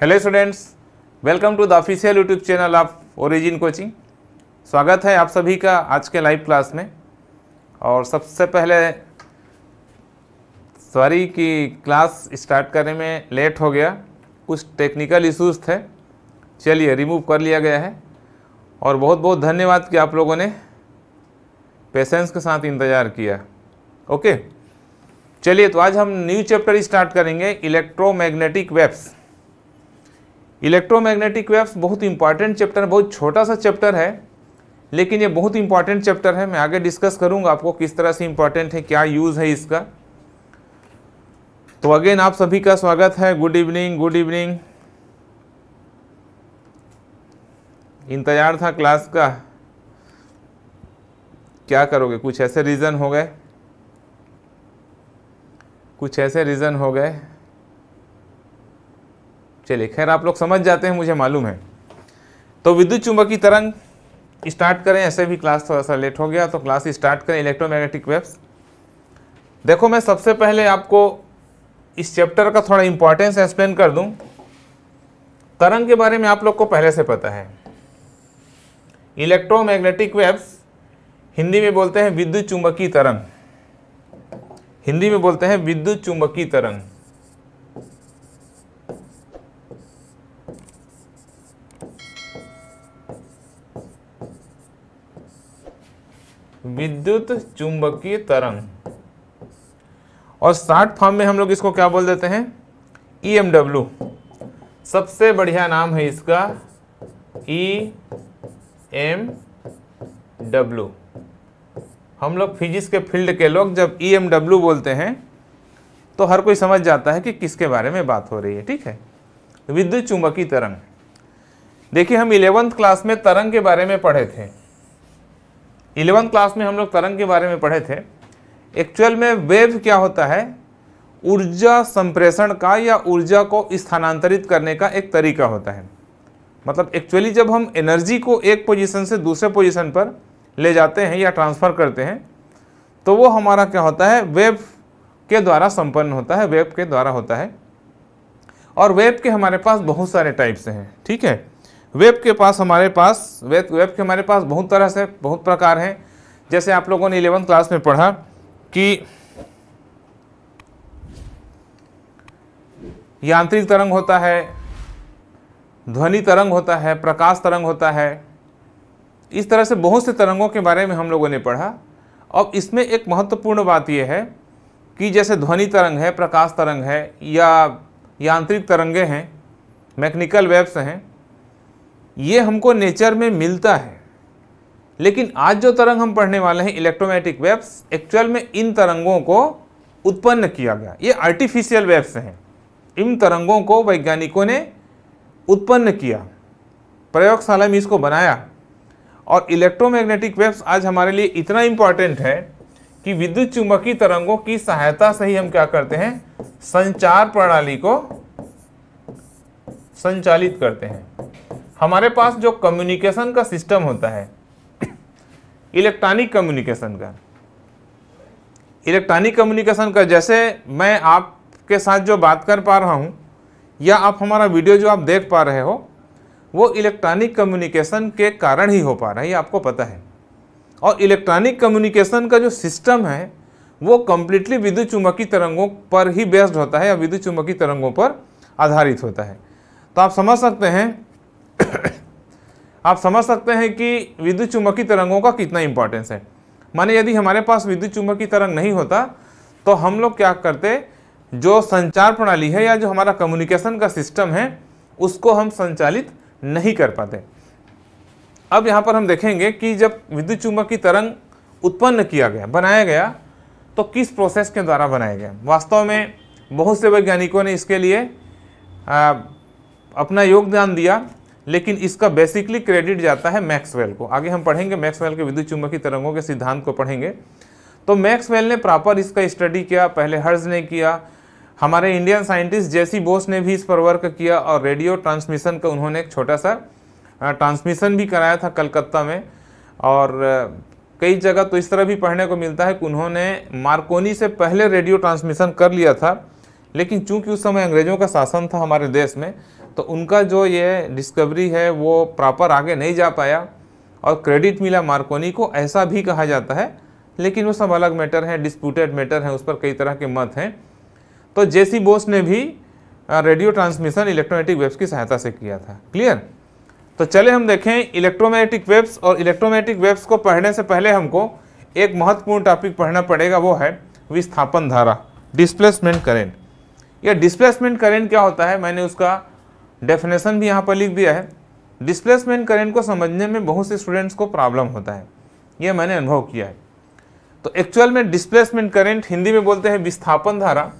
Hello students welcome to the official YouTube channel of Origin coaching स्वागत है आप सभी का आज के लाइव क्लास में और सबसे पहले सॉरी कि क्लास स्टार्ट करने में लेट हो गया कुछ टेक्निकल इश्यूज थे चलिए रिमूव कर लिया गया है और बहुत बहुत धन्यवाद कि आप लोगों ने पेशेंस के साथ इंतज़ार किया ओके चलिए तो आज हम न्यू चैप्टर स्टार्ट करेंगे इलेक्ट्रोमैग्नेटिक वेब्स इलेक्ट्रोमैग्नेटिक वेव्स बहुत इंपॉर्टेंट चैप्टर बहुत छोटा सा चैप्टर है लेकिन ये बहुत इंपॉर्टेंट चैप्टर है मैं आगे डिस्कस करूंगा आपको किस तरह से इंपॉर्टेंट है क्या यूज़ है इसका तो अगेन आप सभी का स्वागत है गुड इवनिंग गुड इवनिंग इंतज़ार था क्लास का क्या करोगे कुछ ऐसे रीज़न हो गए कुछ ऐसे रीज़न हो गए चलिए खैर आप लोग समझ जाते हैं मुझे मालूम है तो विद्युत चुंबकीय तरंग स्टार्ट करें ऐसे भी क्लास थोड़ा सा लेट हो गया तो क्लास स्टार्ट करें इलेक्ट्रोमैग्नेटिक वेव्स देखो मैं सबसे पहले आपको इस चैप्टर का थोड़ा इम्पोर्टेंस एक्सप्लेन कर दूं तरंग के बारे में आप लोग को पहले से पता है इलेक्ट्रोमैग्नेटिक वेव्स हिंदी में बोलते हैं विद्युत चुंबकीय तरंग हिंदी में बोलते हैं विद्युत चुंबकीय तरंग विद्युत चुंबकीय तरंग और शार्ट फॉर्म में हम लोग इसको क्या बोल देते हैं ई e सबसे बढ़िया नाम है इसका ई एम डब्ल्यू हम लोग फिजिक्स के फील्ड के लोग जब ई एम डब्ल्यू बोलते हैं तो हर कोई समझ जाता है कि किसके बारे में बात हो रही है ठीक है विद्युत चुंबकीय तरंग देखिए हम इलेवंथ क्लास में तरंग के बारे में पढ़े थे इलेवंथ क्लास में हम लोग तरंग के बारे में पढ़े थे एक्चुअल में वेव क्या होता है ऊर्जा संप्रेषण का या ऊर्जा को स्थानांतरित करने का एक तरीका होता है मतलब एक्चुअली जब हम एनर्जी को एक पोजीशन से दूसरे पोजीशन पर ले जाते हैं या ट्रांसफ़र करते हैं तो वो हमारा क्या होता है वेव के द्वारा संपन्न होता है वेब के द्वारा होता है और वेब के हमारे पास बहुत सारे टाइप्स हैं ठीक है वेब के पास हमारे पास वेब वेब के हमारे पास बहुत तरह से बहुत प्रकार हैं जैसे आप लोगों ने इलेवंथ क्लास में पढ़ा कि यांत्रिक तरंग होता है ध्वनि तरंग होता है प्रकाश तरंग होता है इस तरह से बहुत से तरंगों के बारे में हम लोगों ने पढ़ा और इसमें एक महत्वपूर्ण बात यह है कि जैसे ध्वनि तरंग है प्रकाश तरंग है या यांत्रिक तरंगे हैं मैकेनिकल वेब्स हैं ये हमको नेचर में मिलता है लेकिन आज जो तरंग हम पढ़ने वाले हैं इलेक्ट्रोमैटिक वेब्स एक्चुअल में इन तरंगों को उत्पन्न किया गया ये आर्टिफिशियल वेब्स हैं इन तरंगों को वैज्ञानिकों ने उत्पन्न किया प्रयोगशाला में इसको बनाया और इलेक्ट्रोमैग्नेटिक वेब्स आज हमारे लिए इतना इम्पॉर्टेंट है कि विद्युत चुंबकीय तरंगों की सहायता से ही हम क्या करते हैं संचार प्रणाली को संचालित करते हैं हमारे पास जो कम्युनिकेशन का सिस्टम होता है इलेक्ट्रॉनिक कम्युनिकेशन का इलेक्ट्रॉनिक कम्युनिकेशन का जैसे मैं आपके साथ जो बात कर पा रहा हूँ या आप हमारा वीडियो जो आप देख पा रहे हो वो इलेक्ट्रॉनिक कम्युनिकेशन के कारण ही हो पा रहा है ये आपको पता है और इलेक्ट्रॉनिक कम्युनिकेशन का जो सिस्टम है वो कम्प्लीटली विद्युत चुम्बकीय तरंगों पर ही बेस्ड होता है या विद्युत चुम्बकीय तरंगों पर आधारित होता है तो आप समझ सकते हैं आप समझ सकते हैं कि विद्युत चुंबकीय तरंगों का कितना इंपॉर्टेंस है माने यदि हमारे पास विद्युत चुंबकीय तरंग नहीं होता तो हम लोग क्या करते जो संचार प्रणाली है या जो हमारा कम्युनिकेशन का सिस्टम है उसको हम संचालित नहीं कर पाते अब यहाँ पर हम देखेंगे कि जब विद्युत चुंबकीय तरंग उत्पन्न किया गया बनाया गया तो किस प्रोसेस के द्वारा बनाया गया वास्तव में बहुत से वैज्ञानिकों ने इसके लिए आ, अपना योगदान दिया लेकिन इसका बेसिकली क्रेडिट जाता है मैक्सवेल को आगे हम पढ़ेंगे मैक्सवेल के विद्युत चुंबकीय तरंगों के सिद्धांत को पढ़ेंगे तो मैक्सवेल ने प्रॉपर इसका स्टडी किया पहले हर्ज ने किया हमारे इंडियन साइंटिस्ट जेसी बोस ने भी इस पर वर्क किया और रेडियो ट्रांसमिशन का उन्होंने एक छोटा सा ट्रांसमिशन भी कराया था कलकत्ता में और कई जगह तो इस तरह भी पढ़ने को मिलता है कि उन्होंने मार्कोनी से पहले रेडियो ट्रांसमिशन कर लिया था लेकिन चूंकि उस समय अंग्रेज़ों का शासन था हमारे देश में तो उनका जो ये डिस्कवरी है वो प्रॉपर आगे नहीं जा पाया और क्रेडिट मिला मार्कोनी को ऐसा भी कहा जाता है लेकिन वो सब अलग मैटर हैं डिस्प्यूटेड मैटर हैं उस पर कई तरह के मत हैं तो जेसी बोस ने भी रेडियो ट्रांसमिशन इलेक्ट्रोमेटिक वेव्स की सहायता से किया था क्लियर तो चले हम देखें इलेक्ट्रोमैग्नेटिक वेव्स और इलेक्ट्रोमैग्नेटिक वेव्स को पढ़ने से पहले हमको एक महत्वपूर्ण टॉपिक पढ़ना पड़ेगा वो है विस्थापन धारा डिस्प्लेसमेंट करेंट यह डिस्प्लेसमेंट करेंट क्या होता है मैंने उसका डेफिनेशन भी यहाँ पर लिख दिया है डिस्प्लेसमेंट करंट को समझने में बहुत से स्टूडेंट्स को प्रॉब्लम होता है यह मैंने अनुभव किया है तो एक्चुअल में डिस्प्लेसमेंट करंट हिंदी में बोलते हैं विस्थापन धारा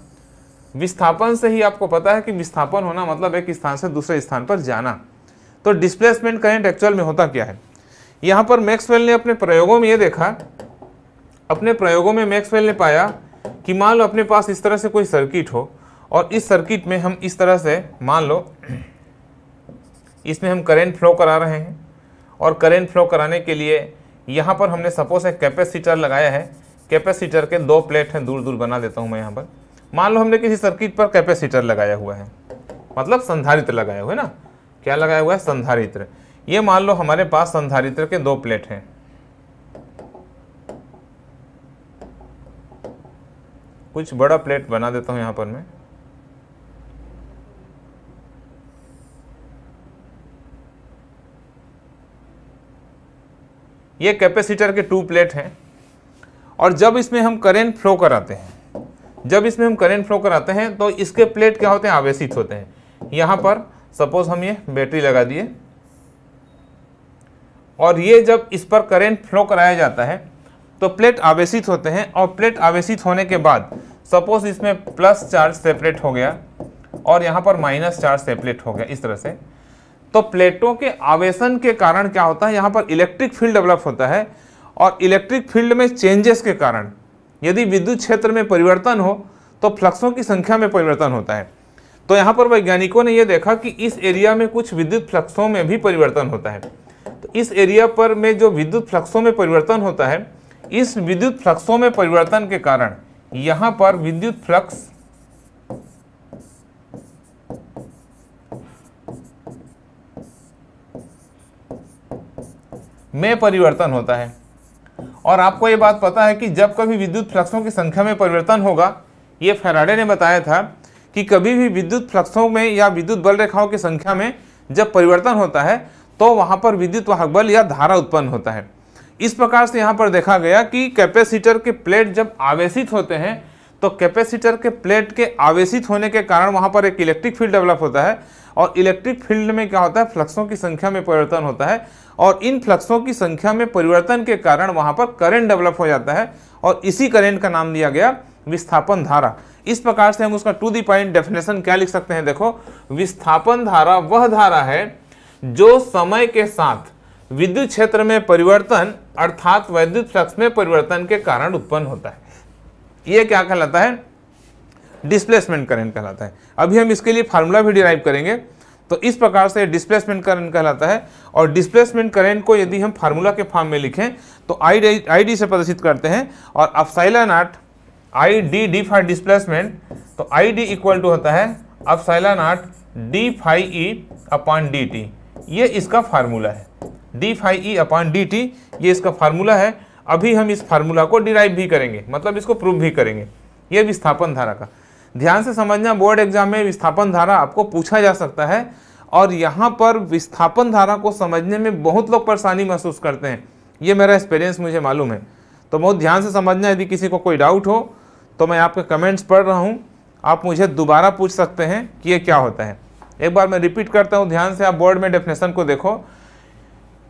विस्थापन से ही आपको पता है कि विस्थापन होना मतलब एक स्थान से दूसरे स्थान पर जाना तो डिस्प्लेसमेंट करंट एक्चुअल में होता क्या है यहाँ पर मैक्सवेल ने अपने प्रयोगों में ये देखा अपने प्रयोगों में मैक्सवेल ने पाया कि मान लो अपने पास इस तरह से कोई सर्किट हो और इस सर्किट में हम इस तरह से मान लो इसमें हम करेंट फ्लो करा रहे हैं और करेंट फ्लो कराने के लिए यहाँ पर हमने सपोज एक कैपेसिटर लगाया है कैपेसिटर के दो प्लेट हैं दूर दूर बना देता हूँ मैं यहाँ पर मान लो हमने किसी सर्किट पर कैपेसिटर लगाया हुआ है मतलब संधारित्र लगाया हुआ है ना क्या लगाया हुआ है संधारित्र ये मान लो हमारे पास संधारित्र के दो प्लेट हैं कुछ बड़ा प्लेट बना देता हूँ यहाँ पर मैं ये कैपेसिटर के टू प्लेट हैं और जब इसमें हम करेंट फ्लो कराते हैं जब इसमें हम करेंट फ्लो कराते हैं तो इसके प्लेट क्या होते हैं आवेशित होते हैं यहाँ पर सपोज हम ये बैटरी लगा दिए और ये जब इस पर करेंट फ्लो कराया जाता है तो प्लेट आवेशित होते हैं और प्लेट आवेशित होने के बाद सपोज इसमें प्लस चार्ज सेपरेट हो गया और यहाँ पर माइनस चार्ज सेपरेट हो गया इस तरह से तो प्लेटों के आवेशन के कारण क्या होता है यहाँ पर इलेक्ट्रिक फील्ड डेवलप होता है और इलेक्ट्रिक फील्ड में चेंजेस के कारण यदि विद्युत क्षेत्र में परिवर्तन हो तो फ्लक्सों की संख्या में परिवर्तन होता है तो यहाँ पर वैज्ञानिकों ने यह देखा कि इस एरिया में कुछ विद्युत फ्लक्सों में भी परिवर्तन होता है तो इस एरिया पर में जो विद्युत फ्लक्सों में परिवर्तन होता है इस विद्युत फ्लक्सों में परिवर्तन के कारण यहाँ पर विद्युत फ्लक्स में परिवर्तन होता है और आपको ये बात पता है कि जब कभी विद्युत फ्लक्सों की संख्या में परिवर्तन होगा ये फेराडे ने बताया था कि कभी भी विद्युत फ्लक्सों में या विद्युत बल रेखाओं की संख्या में जब परिवर्तन होता है तो वहाँ पर विद्युत वाहक बल या धारा उत्पन्न होता है इस प्रकार से यहाँ पर देखा गया कि कैपेसिटर के प्लेट जब आवेशित होते हैं तो कैपेसिटर के प्लेट के आवेशित होने के कारण वहाँ पर एक इलेक्ट्रिक फील्ड डेवलप होता है और इलेक्ट्रिक फील्ड में क्या होता है फ्लक्सों की संख्या में परिवर्तन होता है और इन फ्लक्सों की संख्या में परिवर्तन के कारण वहां पर करंट डेवलप हो जाता है और इसी करंट का नाम दिया गया विस्थापन धारा इस प्रकार से हम उसका टू दी पॉइंट डेफिनेशन क्या लिख सकते हैं देखो विस्थापन धारा वह धारा है जो समय के साथ विद्युत क्षेत्र में परिवर्तन अर्थात वैद्युत फ्लक्स में परिवर्तन के कारण उत्पन्न होता है यह क्या कहलाता है डिस्प्लेसमेंट करंट कहलाता है अभी हम इसके लिए फार्मूला भी डिराइव करेंगे तो इस प्रकार से डिस्प्लेसमेंट करंट कहलाता है और डिस्प्लेसमेंट करंट को यदि हम फार्मूला के फॉर्म में लिखें तो आई डी आई डी से प्रदर्शित करते हैं और epsilon naught I D D phi displacement तो आई डी इक्वल टू होता है epsilon naught D phi E upon D T ये इसका फार्मूला है D phi E upon D T ये इसका फार्मूला है अभी हम इस फार्मूला को डिराइव भी करेंगे मतलब इसको प्रूव भी करेंगे ये विस्थापन धारा का ध्यान से समझना बोर्ड एग्जाम में विस्थापन धारा आपको पूछा जा सकता है और यहाँ पर विस्थापन धारा को समझने में बहुत लोग परेशानी महसूस करते हैं ये मेरा एक्सपीरियंस मुझे मालूम है तो बहुत ध्यान से समझना यदि किसी को कोई डाउट हो तो मैं आपके कमेंट्स पढ़ रहा हूँ आप मुझे दोबारा पूछ सकते हैं कि ये क्या होता है एक बार मैं रिपीट करता हूँ ध्यान से आप बोर्ड में डेफिनेशन को देखो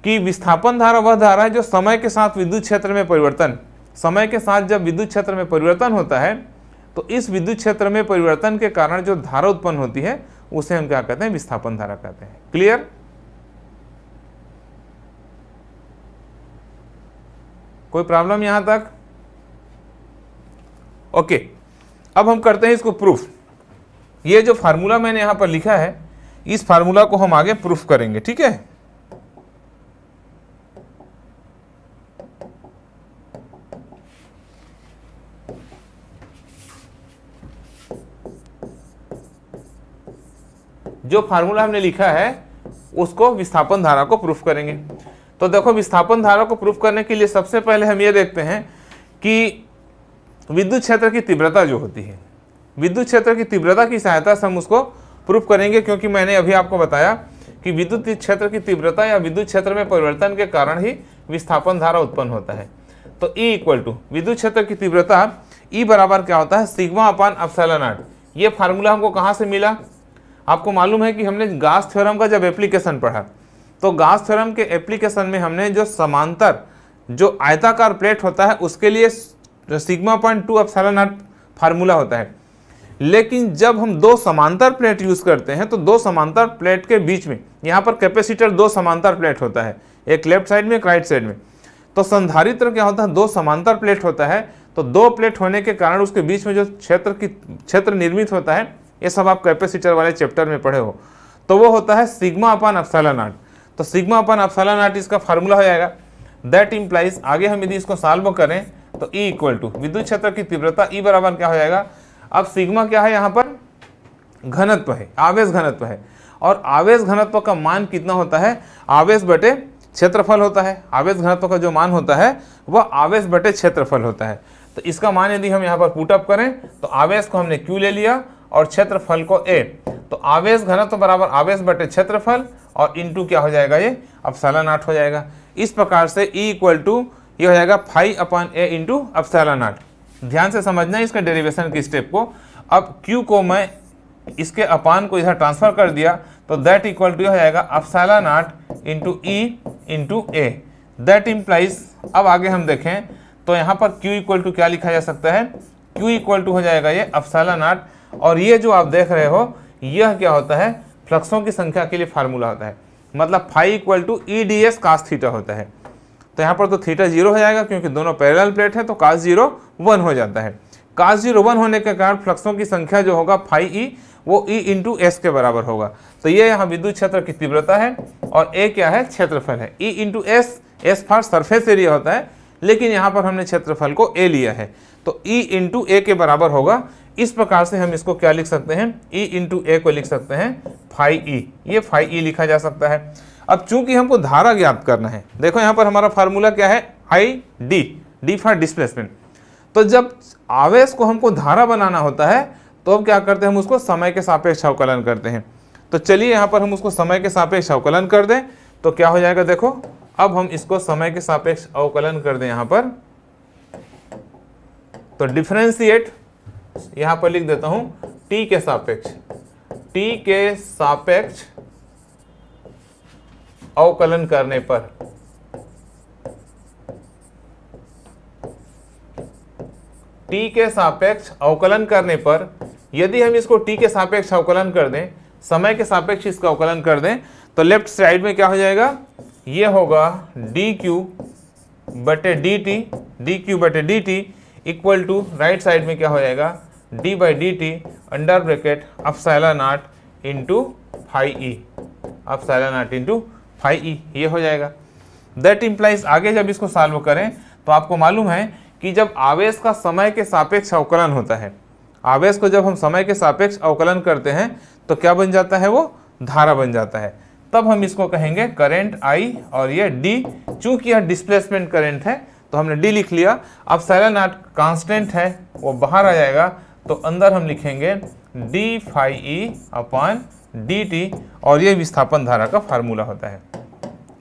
कि विस्थापन धारा वह धारा है जो समय के साथ विद्युत क्षेत्र में परिवर्तन समय के साथ जब विद्युत क्षेत्र में परिवर्तन होता है तो इस विद्युत क्षेत्र में परिवर्तन के कारण जो धारा उत्पन्न होती है उसे हम क्या कहते हैं विस्थापन धारा कहते हैं क्लियर कोई प्रॉब्लम यहां तक ओके अब हम करते हैं इसको प्रूफ ये जो फार्मूला मैंने यहां पर लिखा है इस फार्मूला को हम आगे प्रूफ करेंगे ठीक है जो फार्मूला हमने लिखा है उसको विस्थापन धारा को प्रूफ करेंगे तो देखो विस्थापन धारा को प्रूफ करने के लिए सबसे पहले हम ये देखते हैं कि विद्युत क्षेत्र की तीव्रता जो होती है विद्युत क्षेत्र की तीव्रता की सहायता से हम उसको प्रूफ करेंगे क्योंकि मैंने अभी आपको बताया कि विद्युत क्षेत्र की तीव्रता या विद्युत क्षेत्र में परिवर्तन के कारण ही विस्थापन धारा उत्पन्न होता है तो E इक्वल टू विद्युत क्षेत्र की तीव्रता E बराबर क्या होता है सिग्मा अपान अफसेलन ये फार्मूला हमको कहाँ से मिला आपको मालूम है कि हमने गास थ्योरम का जब एप्लीकेशन पढ़ा तो गास थ्योरम के एप्लीकेशन में हमने जो समांतर जो आयताकार प्लेट होता है उसके लिए sigma point to epsilon naught formula होता है लेकिन जब हम दो समांतर प्लेट यूज़ करते हैं तो दो समांतर प्लेट के बीच में यहाँ पर कैपेसिटर दो समांतर प्लेट होता है एक लेफ्ट साइड में एक राइट साइड में तो संधारित्र क्या होता है दो समांतर प्लेट होता है तो दो प्लेट होने के कारण उसके बीच में जो क्षेत्र की क्षेत्र निर्मित होता है ये सब आप कैपेसिटर वाले चैप्टर में पढ़े हो तो वो होता है सिग्मा अपन अफसाला नाट तो सिग्मा अपन अफसाला नाट इसका फार्मूला हो जाएगा दैट इम्प्लाइज आगे हम यदि इसको साल्व करें तो ई इक्वल टू विद्युत क्षेत्र की तीव्रता ई e बराबर क्या हो जाएगा अब सिग्मा क्या है यहाँ पर घनत्व है आवेश घनत्व है और आवेश घनत्व का मान कितना होता है आवेश बटे क्षेत्रफल होता है आवेश घनत्व का जो मान होता है वह आवेश बटे क्षेत्रफल होता है तो इसका मान यदि हम यहाँ पर पुटअप करें तो आवेश को हमने क्यू ले लिया और क्षेत्रफल को ए तो आवेश घनत्व तो बराबर आवेश बटे क्षेत्रफल और इंटू क्या हो जाएगा ये अफसाला हो जाएगा इस प्रकार से ई इक्वल टू ये हो जाएगा फाइव अपन ए इंटू आठ ध्यान से समझना इसका डेरिवेशन की स्टेप को अब क्यू को मैं इसके अपान को इधर ट्रांसफर कर दिया तो दैट इक्वल टू हो जाएगा epsilon naught into E into A that implies अब आगे हम देखें तो यहाँ पर क्यू इक्वल टू क्या लिखा जा सकता है क्यू इक्वल टू हो जाएगा ये अफसाला नाट और ये जो आप देख रहे हो यह क्या होता है फ्लक्सों की संख्या के लिए फार्मूला होता है मतलब phi equal to E D S cos theta होता है तो यहाँ पर तो थीटा जीरो हो जाएगा क्योंकि दोनों पैरेलल प्लेट है तो कास जीरो वन हो जाता है कास जीरो वन होने के कारण फ्लक्सों की संख्या जो होगा फाइव ई e, वो ई इंटू एस के बराबर होगा तो ये यहाँ विद्युत क्षेत्र की तीव्रता है और ए क्या है क्षेत्रफल है E into S S for surface area होता है लेकिन यहाँ पर हमने क्षेत्रफल को ए लिया है तो ई इंटू ए के बराबर होगा इस प्रकार से हम इसको क्या लिख सकते हैं ई इंटू ए को लिख सकते हैं फाइव ई e. ये फाइव ई e लिखा जा सकता है अब चूंकि हमको धारा ज्ञात करना है देखो यहाँ पर हमारा फार्मूला क्या है I D D for displacement तो जब आवेश को हमको धारा बनाना होता है तो अब क्या करते हैं हम उसको समय के सापेक्ष अवकलन करते हैं तो चलिए यहाँ पर हम उसको समय के सापेक्ष अवकलन कर दें तो क्या हो जाएगा देखो अब हम इसको समय के सापेक्ष अवकलन कर दें यहाँ पर तो डिफ्रेंसिएट यहां पर लिख देता हूं टी के सापेक्ष टी के सापेक्ष अवकलन करने पर टी के सापेक्ष अवकलन करने पर यदि हम इसको टी के सापेक्ष अवकलन कर दें समय के सापेक्ष इसका अवकलन कर दें तो लेफ्ट साइड में क्या हो जाएगा यह होगा डी क्यू बटे डी टी डी क्यू बटे D T equal to right side में क्या हो जाएगा D by D T under अफ epsilon naught into phi E epsilon naught into phi E ये हो जाएगा दैट इम्प्लाइज आगे जब इसको सॉल्व करें तो आपको मालूम है कि जब आवेश का समय के सापेक्ष अवकलन होता है आवेश को जब हम समय के सापेक्ष अवकलन करते हैं तो क्या बन जाता है वो धारा बन जाता है तब हम इसको कहेंगे करेंट आई और ये डी चूंकि यह डिस्प्लेसमेंट करेंट है तो हमने डी लिख लिया अब सैलानाट कांस्टेंट है वो बाहर आ जाएगा तो अंदर हम लिखेंगे D phi E upon D T और ये विस्थापन धारा का फार्मूला होता है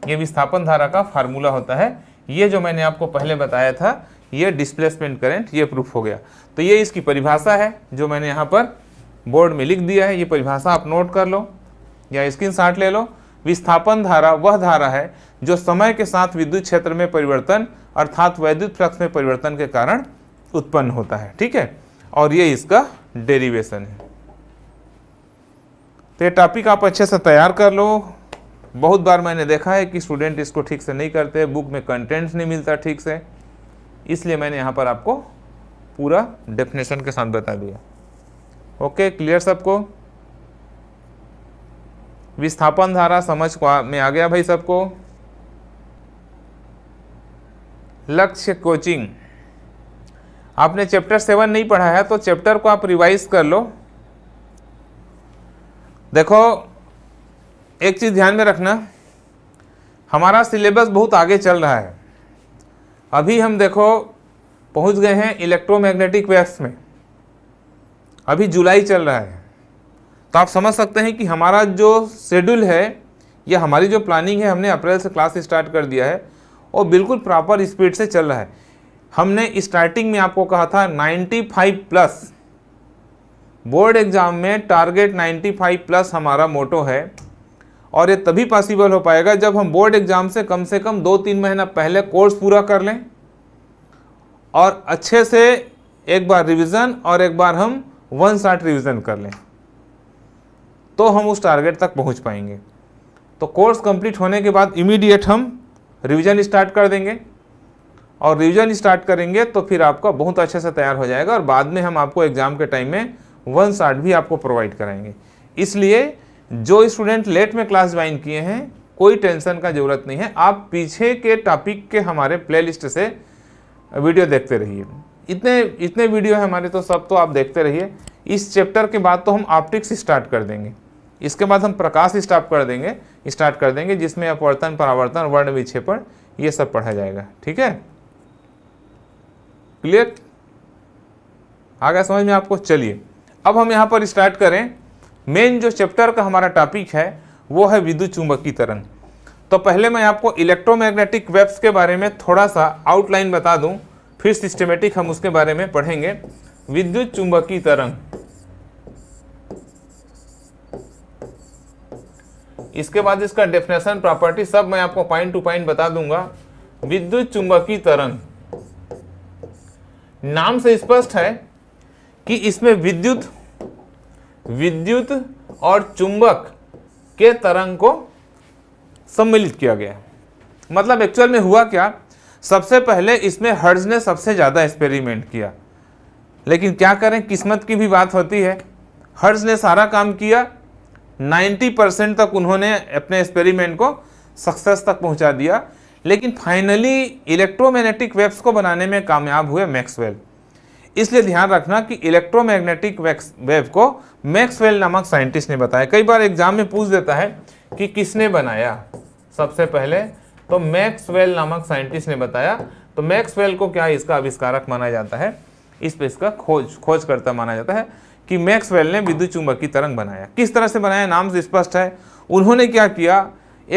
ये विस्थापन धारा का फार्मूला होता है ये जो मैंने आपको पहले बताया था ये डिस्प्लेसमेंट करंट ये प्रूफ हो गया तो ये इसकी परिभाषा है जो मैंने यहाँ पर बोर्ड में लिख दिया है ये परिभाषा आप नोट कर लो या स्क्रीन ले लो विस्थापन धारा वह धारा है जो समय के साथ विद्युत क्षेत्र में परिवर्तन अर्थात वैद्युत फ्लक्स में परिवर्तन के कारण उत्पन्न होता है ठीक है और ये इसका डेरिवेशन है तो ये टॉपिक आप अच्छे से तैयार कर लो बहुत बार मैंने देखा है कि स्टूडेंट इसको ठीक से नहीं करते बुक में कंटेंट्स नहीं मिलता ठीक से इसलिए मैंने यहाँ पर आपको पूरा डेफिनेशन के साथ बता दिया ओके क्लियर सबको विस्थापन धारा समझ में आ गया भाई सबको लक्ष्य कोचिंग आपने चैप्टर सेवन नहीं पढ़ा है तो चैप्टर को आप रिवाइज कर लो देखो एक चीज़ ध्यान में रखना हमारा सिलेबस बहुत आगे चल रहा है अभी हम देखो पहुंच गए हैं इलेक्ट्रोमैग्नेटिक वेव्स में अभी जुलाई चल रहा है तो आप समझ सकते हैं कि हमारा जो शेड्यूल है या हमारी जो प्लानिंग है हमने अप्रैल से क्लास स्टार्ट कर दिया है और बिल्कुल प्रॉपर स्पीड से चल रहा है हमने स्टार्टिंग में आपको कहा था 95 प्लस बोर्ड एग्जाम में टारगेट 95 प्लस हमारा मोटो है और ये तभी पॉसिबल हो पाएगा जब हम बोर्ड एग्ज़ाम से कम से कम दो तीन महीना पहले कोर्स पूरा कर लें और अच्छे से एक बार रिवीजन और एक बार हम वन साठ रिवीजन कर लें तो हम उस टारगेट तक पहुंच पाएंगे तो कोर्स कंप्लीट होने के बाद इमीडिएट हम रिविज़न स्टार्ट कर देंगे और रिविज़न स्टार्ट करेंगे तो फिर आपका बहुत अच्छे से तैयार हो जाएगा और बाद में हम आपको एग्ज़ाम के टाइम में वन शार्ट भी आपको प्रोवाइड कराएंगे इसलिए जो स्टूडेंट लेट में क्लास ज्वाइन किए हैं कोई टेंशन का ज़रूरत नहीं है आप पीछे के टॉपिक के हमारे प्ले से वीडियो देखते रहिए इतने इतने वीडियो हैं हमारे तो सब तो आप देखते रहिए इस चैप्टर के बाद तो हम ऑप्टिक्स स्टार्ट कर देंगे इसके बाद हम प्रकाश स्टार्ट कर देंगे स्टार्ट कर देंगे जिसमें अपवर्तन परावर्तन वर्ण विक्षेपण ये सब पढ़ा जाएगा ठीक है क्लियर आ गया समझ में आपको चलिए अब हम यहाँ पर स्टार्ट करें मेन जो चैप्टर का हमारा टॉपिक है वो है विद्युत चुंबकी तरंग तो पहले मैं आपको इलेक्ट्रोमैग्नेटिक वेब्स के बारे में थोड़ा सा आउटलाइन बता दूं फिर सिस्टमेटिक हम उसके बारे में पढ़ेंगे विद्युत चुंबकी तरंग इसके बाद इसका डेफिनेशन प्रॉपर्टी सब मैं आपको पॉइंट टू पॉइंट बता दूंगा विद्युत चुंबकीय तरंग नाम से स्पष्ट है कि इसमें विद्युत विद्युत और चुंबक के तरंग को सम्मिलित किया गया मतलब एक्चुअल में हुआ क्या सबसे पहले इसमें हर्ज ने सबसे ज़्यादा एक्सपेरिमेंट किया लेकिन क्या करें किस्मत की भी बात होती है हर्ज ने सारा काम किया 90 परसेंट तक उन्होंने अपने एक्सपेरिमेंट को सक्सेस तक पहुंचा दिया लेकिन फाइनली इलेक्ट्रोमैग्नेटिक वेव्स को बनाने में कामयाब हुए मैक्सवेल इसलिए ध्यान रखना कि इलेक्ट्रोमैग्नेटिक वेव को मैक्सवेल नामक साइंटिस्ट ने बताया कई बार एग्जाम में पूछ देता है कि किसने बनाया सबसे पहले तो मैक्सवेल नामक साइंटिस्ट ने बताया तो मैक्सवेल को क्या इसका आविष्कारक माना जाता है इस पर इसका खोज खोजकर्ता माना जाता है कि मैक्सवेल ने विद्युत की तरंग बनाया किस तरह से बनाया नाम से स्पष्ट है उन्होंने क्या किया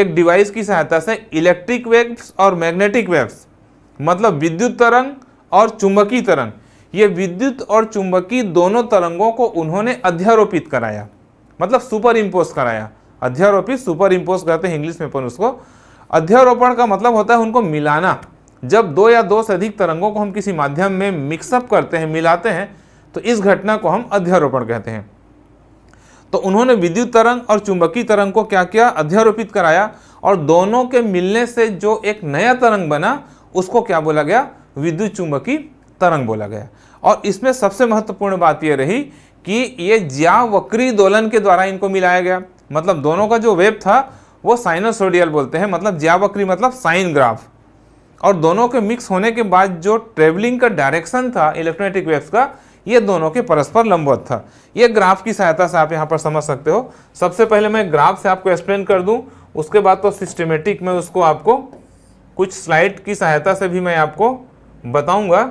एक डिवाइस की सहायता से इलेक्ट्रिक वेव्स और मैग्नेटिक वेव्स मतलब विद्युत तरंग और चुंबकीय तरंग ये विद्युत और चुंबकीय दोनों तरंगों को उन्होंने अध्यारोपित कराया मतलब सुपर इम्पोज कराया अध्यारोपित सुपर इम्पोज करते हैं इंग्लिश में पर उसको अध्यारोपण का मतलब होता है उनको मिलाना जब दो या दो से अधिक तरंगों को हम किसी माध्यम में मिक्सअप करते हैं मिलाते हैं तो इस घटना को हम अध्यारोपण कहते हैं तो उन्होंने विद्युत तरंग और चुंबकीय तरंग को क्या किया अध्यारोपित कराया और दोनों के मिलने से जो एक नया तरंग बना उसको क्या बोला गया विद्युत चुंबकीय तरंग बोला गया और इसमें सबसे महत्वपूर्ण बात यह रही कि ये ज्या वक्री दोलन के द्वारा इनको मिलाया गया मतलब दोनों का जो वेब था वो साइनसोडियल बोलते हैं मतलब ज्या वक्री मतलब साइन ग्राफ और दोनों के मिक्स होने के बाद जो ट्रेवलिंग का डायरेक्शन था इलेक्ट्रोनेटिक वेब्स का ये दोनों के परस्पर लंबवत था ये ग्राफ की सहायता से आप यहाँ पर समझ सकते हो सबसे पहले मैं ग्राफ से आपको एक्सप्लेन कर दूँ उसके बाद तो सिस्टमेटिक में उसको आपको कुछ स्लाइड की सहायता से भी मैं आपको बताऊँगा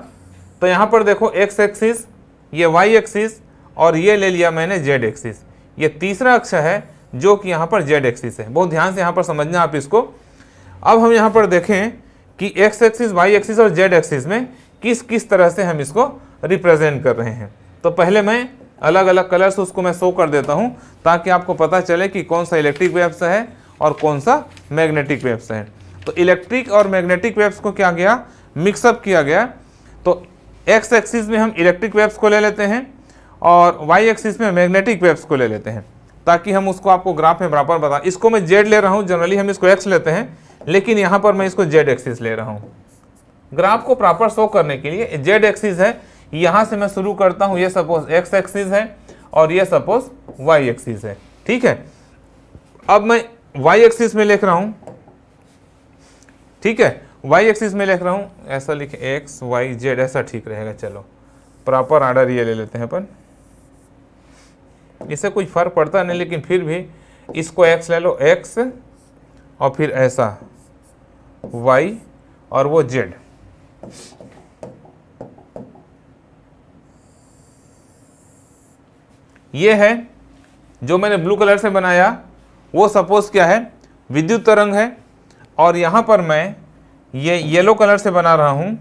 तो यहाँ पर देखो एक्स एक्सिस ये वाई एक्सिस और ये ले लिया मैंने जेड एक्सिस ये तीसरा अक्ष है जो कि यहाँ पर जेड एक्सिस है बहुत ध्यान से यहाँ पर समझना आप इसको अब हम यहाँ पर देखें कि एक्स एक्सिस वाई एक्सिस और जेड एक्सिस में किस किस तरह से हम इसको रिप्रेजेंट कर रहे हैं तो पहले मैं अलग अलग कलर से उसको मैं शो कर देता हूँ ताकि आपको पता चले कि कौन सा इलेक्ट्रिक वेव्स है और कौन सा मैग्नेटिक वेव्स है तो इलेक्ट्रिक और मैग्नेटिक वेव्स को क्या गया मिक्सअप किया गया तो एक्स एक्सिस में हम इलेक्ट्रिक वेव्स को ले लेते हैं और वाई एक्सिस में मैग्नेटिक वेव्स को ले लेते हैं ताकि हम उसको आपको ग्राफ में बराबर बताएं इसको मैं जेड ले रहा हूँ जनरली हम इसको एक्स लेते हैं लेकिन यहाँ पर मैं इसको जेड एक्सिस ले रहा हूँ ग्राफ को प्रॉपर शो करने के लिए जेड एक्सिस है यहां से मैं शुरू करता हूं ये सपोज एक्स एक्सिस है और ये सपोज वाई एक्सिस है ठीक है अब मैं वाई एक्सिस में लिख रहा हूं ठीक है वाई एक्सिस में लिख रहा हूं ऐसा लिखे एक्स वाई जेड ऐसा ठीक रहेगा चलो प्रॉपर आर्डर ये ले लेते हैं अपन इससे कुछ फर्क पड़ता नहीं लेकिन फिर भी इसको एक्स ले लो एक्स और फिर ऐसा वाई और वो जेड ये है जो मैंने ब्लू कलर से बनाया वो सपोज क्या है विद्युत तरंग है और यहाँ पर मैं ये येलो कलर से बना रहा हूँ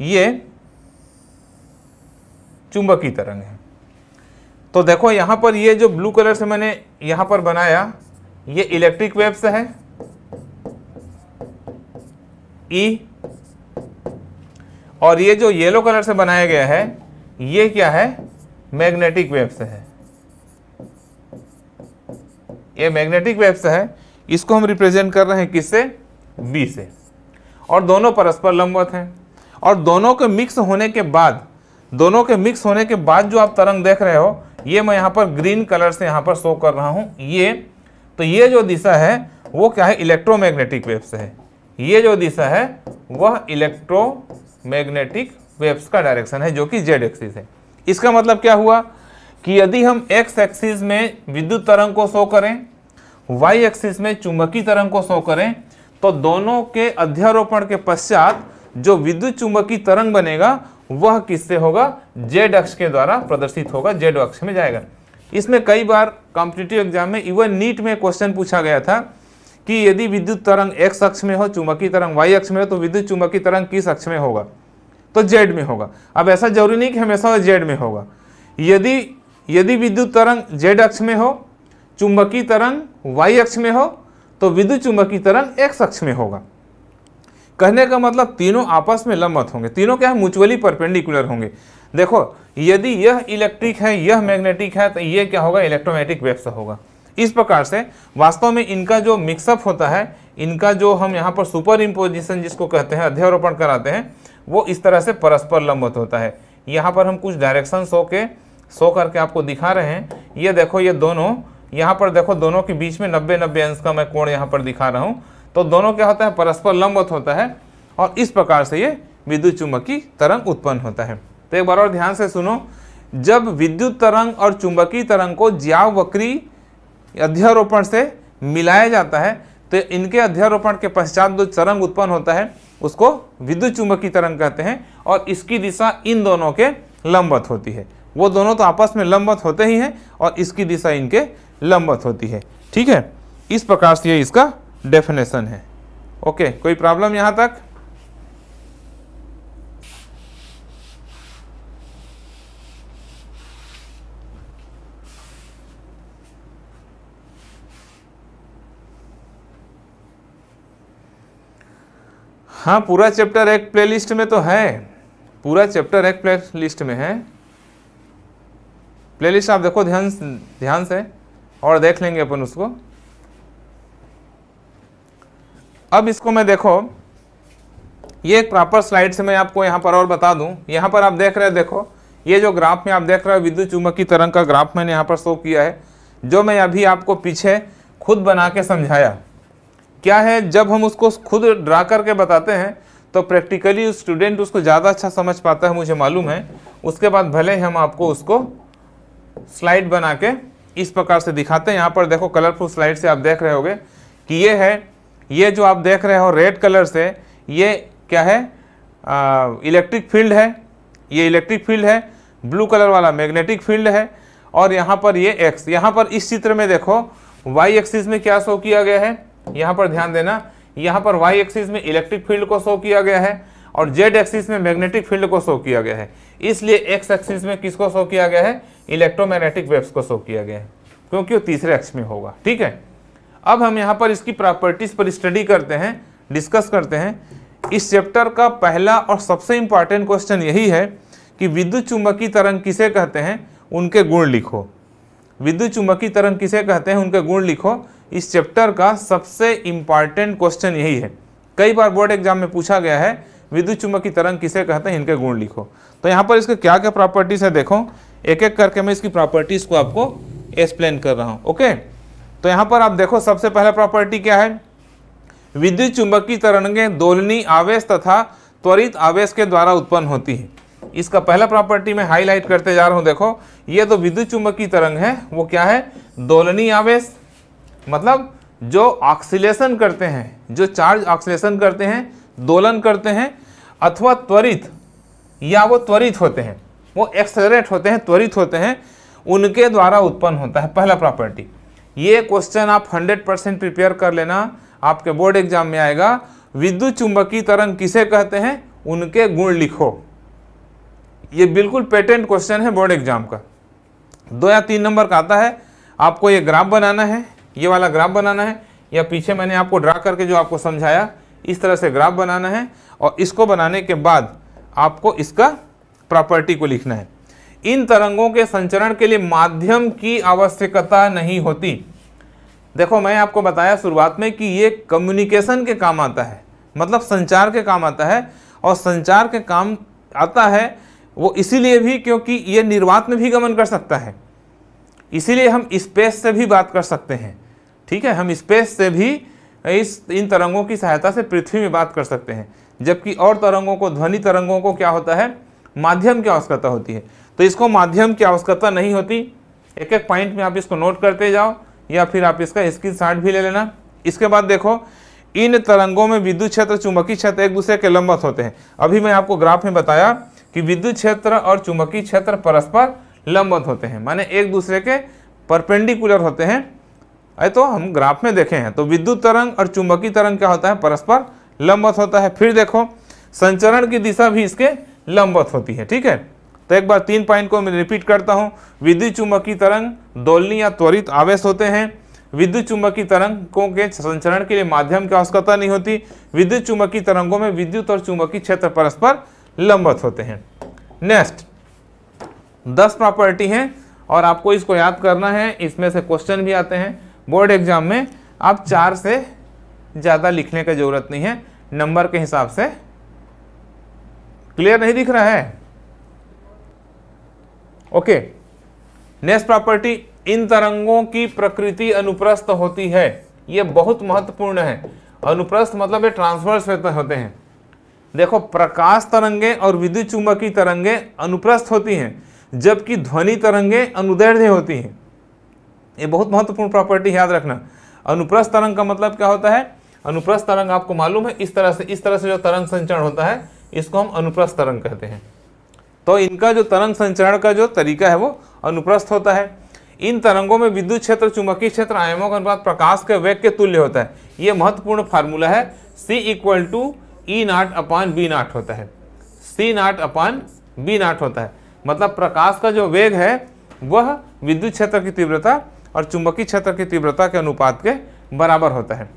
ये चुंबकीय तरंग है तो देखो यहाँ पर ये जो ब्लू कलर से मैंने यहाँ पर बनाया ये इलेक्ट्रिक वेव्स है ई और ये जो येलो कलर से बनाया गया है ये क्या है मैग्नेटिक वेव्स है ये मैग्नेटिक वेव्स है इसको हम रिप्रेजेंट कर रहे हैं किससे बी से और दोनों परस्पर लंबवत हैं और दोनों के मिक्स होने के बाद दोनों के मिक्स होने के बाद जो आप तरंग देख रहे हो ये मैं यहाँ पर ग्रीन कलर से यहाँ पर शो कर रहा हूँ ये तो ये जो दिशा है वो क्या है इलेक्ट्रोमैग्नेटिक वेव्स है ये जो दिशा है वह इलेक्ट्रोमैग्नेटिक वेव्स का डायरेक्शन है जो कि जेड एक्सिस है इसका मतलब क्या हुआ कि यदि हम एक्स एक्सिस में विद्युत तरंग को शो करें वाई एक्सिस में चुंबकीय तरंग को शो करें तो दोनों के अध्यारोपण के पश्चात जो विद्युत चुंबकीय तरंग बनेगा वह किससे होगा जेड अक्ष के द्वारा प्रदर्शित होगा जेड अक्ष में जाएगा इसमें कई बार कॉम्पिटेटिव एग्जाम में इवन नीट में क्वेश्चन पूछा गया था कि यदि विद्युत तरंग एक्स अक्ष में हो चुंबकीय तरंग वाई अक्ष में हो तो विद्युत चुंबकीय तरंग किस अक्ष में होगा तो जेड में होगा अब ऐसा जरूरी नहीं कि हमेशा जेड में होगा यदि यदि विद्युत तरंग जेड अक्ष में हो चुंबकीय तरंग वाई अक्ष में हो तो विद्युत चुंबकीय तरंग एक्स अक्ष में होगा कहने का मतलब तीनों आपस में लंबत होंगे तीनों क्या है म्यूचुअली परपेंडिकुलर होंगे देखो यदि यह इलेक्ट्रिक है यह मैग्नेटिक है तो यह क्या होगा इलेक्ट्रोमैग्नेटिक वेव्स होगा इस प्रकार से वास्तव में इनका जो मिक्सअप होता है इनका जो हम यहाँ पर सुपर इम्पोजिशन जिसको कहते हैं अध्यारोपण कराते हैं वो इस तरह से परस्पर लंबवत होता है यहाँ पर हम कुछ डायरेक्शन शो के शो करके आपको दिखा रहे हैं ये देखो ये दोनों यहाँ पर देखो दोनों के बीच में नब्बे नब्बे अंश का मैं कोण यहाँ पर दिखा रहा हूँ तो दोनों क्या होता है परस्पर लंबवत होता है और इस प्रकार से ये विद्युत चुंबकीय तरंग उत्पन्न होता है तो एक बार और ध्यान से सुनो जब विद्युत तरंग और चुंबकीय तरंग को ज्याव वक्री अध्यारोपण से मिलाया जाता है तो इनके अध्यारोपण के पश्चात जो तरंग उत्पन्न होता है उसको विद्युत चुंबकीय तरंग कहते हैं और इसकी दिशा इन दोनों के लंबत होती है वो दोनों तो आपस में लंबत होते ही हैं और इसकी दिशा इनके लंबत होती है ठीक है इस प्रकार से ये इसका डेफिनेशन है ओके कोई प्रॉब्लम यहाँ तक हाँ पूरा चैप्टर एक प्लेलिस्ट में तो है पूरा चैप्टर एक प्ले लिस्ट में है प्लेलिस्ट आप देखो ध्यान ध्यान से और देख लेंगे अपन उसको अब इसको मैं देखो ये एक प्रॉपर स्लाइड से मैं आपको यहाँ पर और बता दूँ यहाँ पर आप देख रहे हैं देखो ये जो ग्राफ में आप देख रहे हो विद्युत चुंबकीय तरंग का ग्राफ मैंने यहाँ पर शो किया है जो मैं अभी आपको पीछे खुद बना के समझाया क्या है जब हम उसको खुद ड्रा करके बताते हैं तो प्रैक्टिकली स्टूडेंट उसको ज़्यादा अच्छा समझ पाता है मुझे मालूम है उसके बाद भले ही हम आपको उसको स्लाइड बना के इस प्रकार से दिखाते हैं यहाँ पर देखो कलरफुल स्लाइड से आप देख रहे होगे कि ये है ये जो आप देख रहे हो रेड कलर से ये क्या है इलेक्ट्रिक फील्ड है ये इलेक्ट्रिक फील्ड है ब्लू कलर वाला मैग्नेटिक फील्ड है और यहाँ पर ये एक्स यहाँ पर इस चित्र में देखो वाई एक्सिस में क्या शो किया गया है यहां पर ध्यान देना यहाँ पर वाई एक्सिस में इलेक्ट्रिक फील्ड को शो किया गया है और जेड एक्सिस में मैग्नेटिक फील्ड को शो किया गया है इसलिए एक्स एक्सिस में किसको शो किया गया है इलेक्ट्रोमैग्नेटिक वेव्स को शो किया गया है क्योंकि वो तीसरे एक्स में होगा ठीक है अब हम यहाँ पर इसकी प्रॉपर्टीज पर स्टडी करते हैं डिस्कस करते हैं इस चैप्टर का पहला और सबसे इंपॉर्टेंट क्वेश्चन यही है कि विद्युत चुंबकीय तरंग किसे कहते हैं उनके गुण लिखो विद्युत चुंबकीय तरंग किसे कहते हैं उनके गुण लिखो इस चैप्टर का सबसे इंपॉर्टेंट क्वेश्चन यही है कई बार बोर्ड एग्जाम में पूछा गया है विद्युत की तरंग किसे कहते हैं इनके गुण लिखो तो यहाँ पर इसके क्या क्या प्रॉपर्टीज़ है देखो एक एक करके मैं इसकी प्रॉपर्टीज़ को आपको एक्सप्लेन कर रहा हूँ ओके तो यहाँ पर आप देखो सबसे पहला प्रॉपर्टी क्या है विद्युत चुंबकीय तरंगें दोलनी आवेश तथा त्वरित आवेश के द्वारा उत्पन्न होती है इसका पहला प्रॉपर्टी मैं हाईलाइट करते जा रहा हूँ देखो ये तो विद्युत चुंबकीय तरंग है वो क्या है दोलनी आवेश मतलब जो ऑक्सीलेशन करते हैं जो चार्ज ऑक्सीलेशन करते हैं दोलन करते हैं अथवा त्वरित या वो त्वरित होते हैं वो एक्सेलरेट होते हैं त्वरित होते हैं उनके द्वारा उत्पन्न होता है पहला प्रॉपर्टी ये क्वेश्चन आप 100 परसेंट प्रिपेयर कर लेना आपके बोर्ड एग्जाम में आएगा विद्युत चुंबकीय तरंग किसे कहते हैं उनके गुण लिखो ये बिल्कुल पेटेंट क्वेश्चन है बोर्ड एग्जाम का दो या तीन नंबर का आता है आपको ये ग्राफ बनाना है ये वाला ग्राफ बनाना है या पीछे मैंने आपको ड्रा करके जो आपको समझाया इस तरह से ग्राफ बनाना है और इसको बनाने के बाद आपको इसका प्रॉपर्टी को लिखना है इन तरंगों के संचरण के लिए माध्यम की आवश्यकता नहीं होती देखो मैं आपको बताया शुरुआत में कि ये कम्युनिकेशन के काम आता है मतलब संचार के काम आता है और संचार के काम आता है वो इसीलिए भी क्योंकि ये निर्वात में भी गमन कर सकता है इसीलिए हम स्पेस से भी बात कर सकते हैं ठीक है हम स्पेस से भी इस इन तरंगों की सहायता से पृथ्वी में बात कर सकते हैं जबकि और तरंगों को ध्वनि तरंगों को क्या होता है माध्यम की आवश्यकता होती है तो इसको माध्यम की आवश्यकता नहीं होती एक एक पॉइंट में आप इसको नोट करते जाओ या फिर आप इसका स्क्रीन शार्ट भी ले लेना इसके बाद देखो इन तरंगों में विद्युत क्षेत्र चुंबकीय क्षेत्र एक दूसरे के लंबवत होते हैं अभी मैं आपको ग्राफ में बताया कि विद्युत क्षेत्र और चुंबकीय क्षेत्र परस्पर लंबवत होते हैं माने एक दूसरे के परपेंडिकुलर होते हैं अरे तो हम ग्राफ में देखे हैं तो विद्युत तरंग और चुंबकीय तरंग क्या होता है परस्पर लंबवत होता है फिर देखो संचरण की दिशा भी इसके लंबवत होती है ठीक है तो एक बार तीन पॉइंट को मैं रिपीट करता हूँ विद्युत चुंबकीय तरंग दोलनी या त्वरित आवेश होते हैं विद्युत चुंबकीय तरंगों के संचरण के लिए माध्यम की आवश्यकता नहीं होती विद्युत चुंबकीय तरंगों में विद्युत और चुंबकीय क्षेत्र परस्पर लंबवत होते हैं नेक्स्ट दस प्रॉपर्टी हैं और आपको इसको याद करना है इसमें से क्वेश्चन भी आते हैं बोर्ड एग्जाम में आप चार से ज़्यादा लिखने की ज़रूरत नहीं है नंबर के हिसाब से क्लियर नहीं दिख रहा है ओके नेक्स्ट प्रॉपर्टी इन तरंगों की प्रकृति अनुप्रस्थ होती है ये बहुत महत्वपूर्ण है अनुप्रस्थ मतलब ये ट्रांसवर्स तो होते हैं देखो प्रकाश तरंगे और विद्युत चुंबकीय तरंगे अनुप्रस्थ होती हैं जबकि ध्वनि तरंगें अनुदैर्ध्य होती हैं ये बहुत महत्वपूर्ण प्रॉपर्टी याद रखना अनुप्रस्थ तरंग का मतलब क्या होता है अनुप्रस्थ तरंग आपको मालूम है इस तरह से इस तरह से जो तरंग संचरण होता है इसको हम अनुप्रस्थ तरंग कहते हैं तो इनका जो तरंग संचरण का जो तरीका है वो अनुप्रस्थ होता है इन तरंगों में विद्युत क्षेत्र चुंबकीय क्षेत्र आयामों के अनुपात प्रकाश के वेग के तुल्य होता है ये महत्वपूर्ण फार्मूला है C equal to E naught upon B naught होता है सी नाट अपान बी नाट होता है मतलब प्रकाश का जो वेग है वह विद्युत क्षेत्र की तीव्रता और चुंबकीय क्षेत्र की तीव्रता के अनुपात के बराबर होता है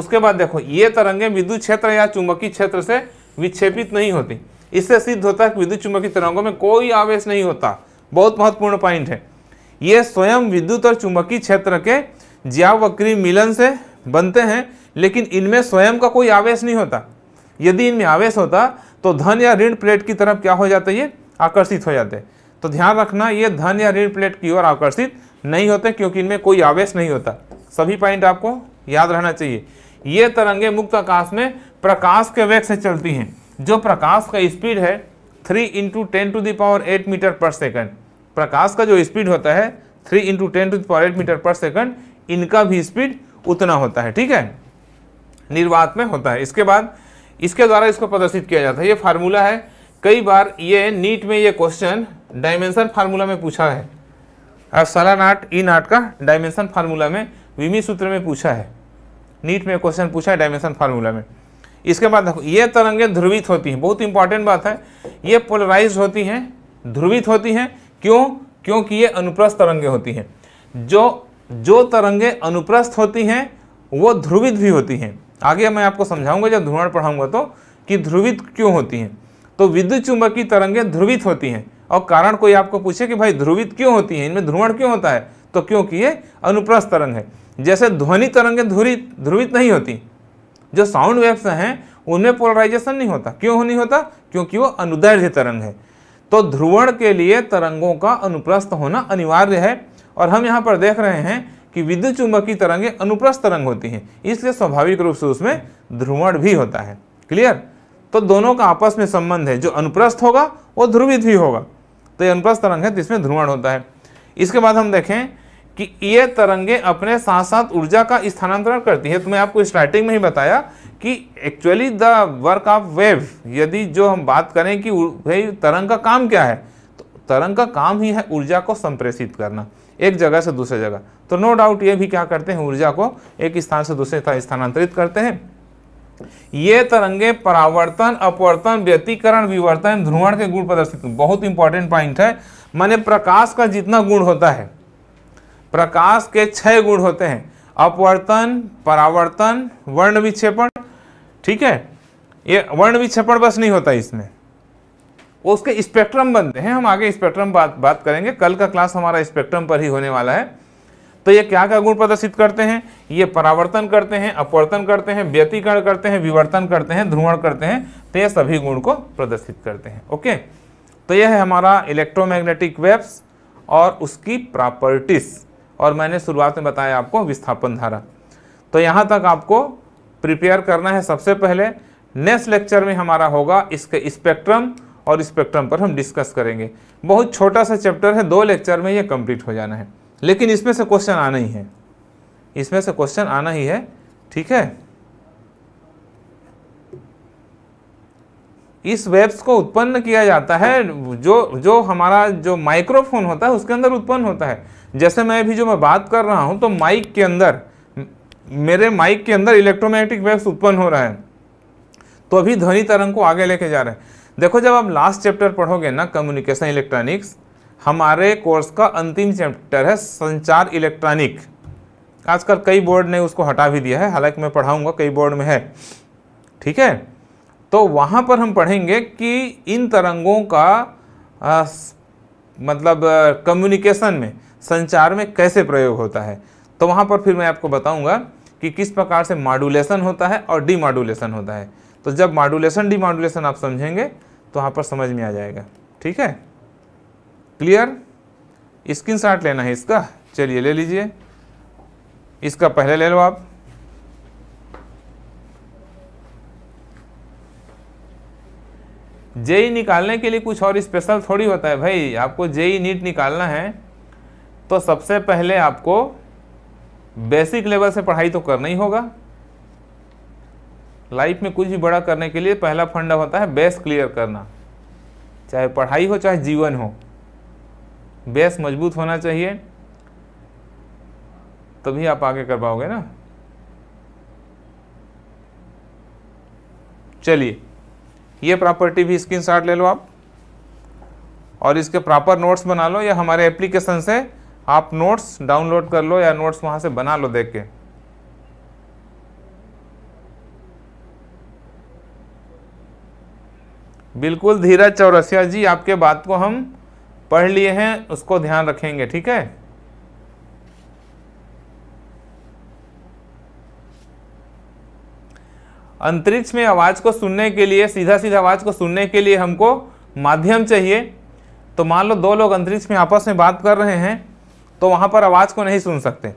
उसके बाद देखो ये तरंगे विद्युत क्षेत्र या चुंबकीय क्षेत्र से विक्षेपित नहीं होती इससे सिद्ध होता है कि विद्युत चुंबकीय तरंगों में कोई आवेश नहीं होता बहुत महत्वपूर्ण पॉइंट है ये स्वयं विद्युत और चुंबकीय क्षेत्र के ज्यावक्री मिलन से बनते हैं लेकिन इनमें स्वयं का कोई आवेश नहीं होता यदि इनमें आवेश होता तो धन या ऋण प्लेट की तरफ क्या हो जाता है आकर्षित हो जाते हैं तो ध्यान रखना ये धन या ऋण प्लेट की ओर आकर्षित नहीं होते क्योंकि इनमें कोई आवेश नहीं होता सभी पॉइंट आपको याद रहना चाहिए ये तरंगे मुक्त आकाश में प्रकाश के वेग से चलती हैं जो प्रकाश का स्पीड है three into ten to the power eight metre per second प्रकाश का जो स्पीड होता है three into ten to the power eight metre per second इनका भी स्पीड उतना होता है ठीक है निर्वात में होता है इसके बाद इसके द्वारा इसको प्रदर्शित किया जाता है ये फार्मूला है कई बार ये नीट में ये क्वेश्चन डायमेंशन फार्मूला में पूछा है और सलान आर्ट इन आर्ट का डायमेंशन फार्मूला में विमी सूत्र में पूछा है नीट में क्वेश्चन पूछा है डायमेंशन फार्मूला में इसके बाद देखो ये तरंगे ध्रुवित होती हैं बहुत इंपॉर्टेंट बात है ये पोलराइज होती हैं ध्रुवित होती हैं क्यों क्योंकि ये अनुप्रस्थ तरंगे होती हैं जो जो तरंगे अनुप्रस्थ होती हैं वो ध्रुवित भी होती हैं आगे मैं आपको समझाऊंगा जब ध्रुवण पढ़ाऊंगा तो कि ध्रुवित क्यों होती हैं तो विद्युत चुंबकीय तरंगें ध्रुवित होती हैं और कारण कोई आपको पूछे कि भाई ध्रुवित क्यों होती हैं इनमें ध्रुवण क्यों होता है तो क्योंकि ये अनुप्रस्थ तरंग है जैसे ध्वनि तरंगें ध्रुवित ध्रुवित नहीं होती जो साउंड वेव्स हैं उनमें पोलराइजेशन नहीं होता क्यों नहीं होता क्योंकि वो अनुदैर्ध्य तरंग है तो ध्रुवण के लिए तरंगों का अनुप्रस्थ होना अनिवार्य है और हम यहाँ पर देख रहे हैं कि विद्युत चुंबकीय तरंगें अनुप्रस्थ तरंग होती हैं इसलिए स्वाभाविक रूप से उसमें ध्रुवण भी होता है क्लियर तो दोनों का आपस में संबंध है जो अनुप्रस्थ होगा वो ध्रुवित भी होगा तो ये अनुप्रस्थ तरंग है जिसमें तो ध्रुवण होता है इसके बाद हम देखें कि ये तरंगे अपने साथ साथ ऊर्जा का स्थानांतरण करती है तो मैं आपको स्टार्टिंग में ही बताया कि actually the work of wave यदि जो हम बात करें कि भाई तरंग का काम क्या है तो तरंग का काम ही है ऊर्जा को संप्रेषित करना एक जगह से दूसरे जगह तो नो डाउट ये भी क्या करते हैं ऊर्जा को एक स्थान से दूसरे स्थानांतरित करते हैं ये तरंगे परावर्तन अपवर्तन व्यतीकरण विवर्तन ध्रुवण के गुण प्रदर्शित बहुत इंपॉर्टेंट पॉइंट है माने प्रकाश का जितना गुण होता है प्रकाश के छह गुण होते हैं अपवर्तन परावर्तन वर्ण विक्षेपण ठीक है ये वर्ण विक्षेपण बस नहीं होता इसमें उसके स्पेक्ट्रम बनते हैं हम आगे स्पेक्ट्रम बात बात करेंगे कल का क्लास हमारा स्पेक्ट्रम पर ही होने वाला है तो ये क्या क्या गुण प्रदर्शित करते हैं ये परावर्तन करते हैं अपवर्तन करते हैं व्यतीकरण करते हैं विवर्तन करते हैं ध्रुवण करते हैं तो ये सभी गुण को प्रदर्शित करते हैं ओके तो यह है हमारा इलेक्ट्रोमैग्नेटिक वेब्स और उसकी प्रॉपर्टीज़ और मैंने शुरुआत में बताया आपको विस्थापन धारा तो यहाँ तक आपको प्रिपेयर करना है सबसे पहले नेक्स्ट लेक्चर में हमारा होगा इसके स्पेक्ट्रम और स्पेक्ट्रम पर हम डिस्कस करेंगे बहुत छोटा सा चैप्टर है दो लेक्चर में ये कंप्लीट हो जाना है लेकिन इसमें से क्वेश्चन आना ही है इसमें से क्वेश्चन आना ही है ठीक है इस वेब्स को उत्पन्न किया जाता है जो जो हमारा जो माइक्रोफोन होता है उसके अंदर उत्पन्न होता है जैसे मैं अभी जो मैं बात कर रहा हूं तो माइक के अंदर मेरे माइक के अंदर इलेक्ट्रोमैग्नेटिक वेव्स उत्पन्न हो रहा है तो अभी ध्वनि तरंग को आगे लेके जा रहे हैं देखो जब आप लास्ट चैप्टर पढ़ोगे ना कम्युनिकेशन इलेक्ट्रॉनिक्स हमारे कोर्स का अंतिम चैप्टर है संचार इलेक्ट्रॉनिक आजकल कई बोर्ड ने उसको हटा भी दिया है हालांकि मैं पढ़ाऊंगा कई बोर्ड में है ठीक है तो वहाँ पर हम पढ़ेंगे कि इन तरंगों का आ, मतलब कम्युनिकेशन में संचार में कैसे प्रयोग होता है तो वहाँ पर फिर मैं आपको बताऊँगा कि किस प्रकार से मॉडुलेशन होता है और डीमॉडुलेशन होता है तो जब मॉडुलेशन डीमॉडुलेशन आप समझेंगे तो वहाँ पर समझ में आ जाएगा ठीक है क्लियर स्क्रीन शॉट लेना है इसका चलिए ले लीजिए इसका पहले ले लो आप जेई e निकालने के लिए कुछ और स्पेशल थोड़ी होता है भाई आपको जेई नीट e निकालना है तो सबसे पहले आपको बेसिक लेवल से पढ़ाई तो करना ही होगा लाइफ में कुछ भी बड़ा करने के लिए पहला फंडा होता है बेस क्लियर करना चाहे पढ़ाई हो चाहे जीवन हो बेस मजबूत होना चाहिए तभी आप आगे कर पाओगे ना चलिए ये प्रॉपर्टी भी स्क्रीनशॉट ले लो आप और इसके प्रॉपर नोट्स बना लो या हमारे एप्लीकेशन से आप नोट्स डाउनलोड कर लो या नोट्स वहां से बना लो देख के बिल्कुल धीरज चौरसिया जी आपके बात को हम पढ़ लिए हैं उसको ध्यान रखेंगे ठीक है अंतरिक्ष में आवाज़ को सुनने के लिए सीधा सीधा आवाज़ को सुनने के लिए हमको माध्यम चाहिए तो मान लो दो लोग अंतरिक्ष में आपस में बात कर रहे हैं तो वहां पर आवाज़ को नहीं सुन सकते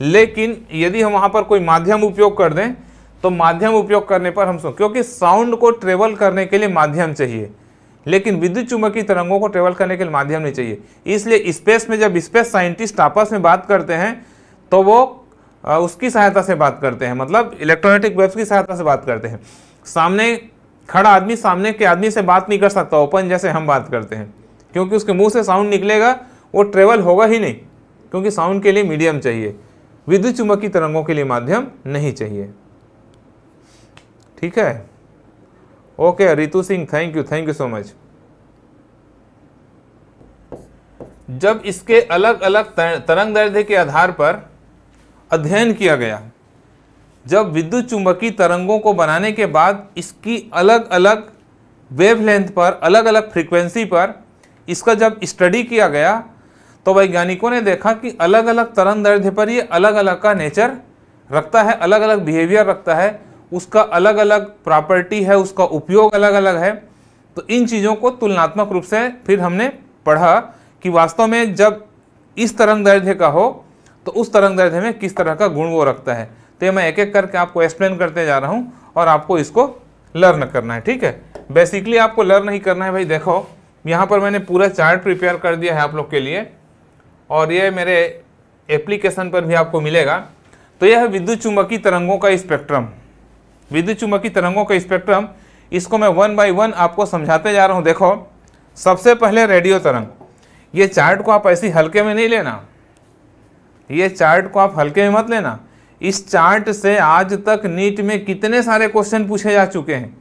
लेकिन यदि हम वहां पर कोई माध्यम उपयोग कर दें तो माध्यम उपयोग करने पर हम सुन क्योंकि साउंड को ट्रेवल करने के लिए माध्यम चाहिए लेकिन विद्युत चुंबकीय तरंगों को ट्रेवल करने के लिए माध्यम नहीं चाहिए इसलिए स्पेस में जब स्पेस साइंटिस्ट आपस में बात करते हैं तो वो उसकी सहायता से बात करते हैं मतलब इलेक्ट्रॉनिक वेब्स की सहायता से बात करते हैं सामने खड़ा आदमी सामने के आदमी से बात नहीं कर सकता ओपन जैसे हम बात करते हैं क्योंकि उसके मुंह से साउंड निकलेगा वो ट्रेवल होगा ही नहीं क्योंकि साउंड के लिए मीडियम चाहिए विद्युत चुंबकीय तरंगों के लिए माध्यम नहीं चाहिए ठीक है okay Ritu Singh thank you thank you so much जब इसके अलग अलग तरंग दैर्ध्य के आधार पर अध्ययन किया गया जब विद्युत चुंबकीय तरंगों को बनाने के बाद इसकी अलग अलग वेवलेंथ पर अलग अलग फ्रीक्वेंसी पर इसका जब स्टडी किया गया तो वैज्ञानिकों ने देखा कि अलग अलग तरंग दैर्ध्य पर ये अलग अलग का नेचर रखता है अलग अलग बिहेवियर रखता है उसका अलग अलग प्रॉपर्टी है उसका उपयोग अलग अलग है तो इन चीज़ों को तुलनात्मक रूप से फिर हमने पढ़ा कि वास्तव में जब इस तरंग दैर्ध्य का हो तो उस तरंग दैर्ध्य में किस तरह का गुण वो रखता है तो ये मैं एक एक करके आपको एक्सप्लेन करते जा रहा हूँ और आपको इसको लर्न करना है ठीक है बेसिकली आपको लर्न ही करना है भाई देखो यहाँ पर मैंने पूरा चार्ट प्रिपेयर कर दिया है आप लोग के लिए और ये मेरे एप्लीकेशन पर भी आपको मिलेगा तो यह है विद्युत चुंबकीय तरंगों का स्पेक्ट्रम विद्युत चुंबकीय तरंगों का स्पेक्ट्रम इसको मैं वन बाई वन आपको समझाते जा रहा हूँ देखो सबसे पहले रेडियो तरंग ये चार्ट को आप ऐसी हल्के में नहीं लेना ये चार्ट को आप हल्के में मत लेना इस चार्ट से आज तक नीट में कितने सारे क्वेश्चन पूछे जा चुके हैं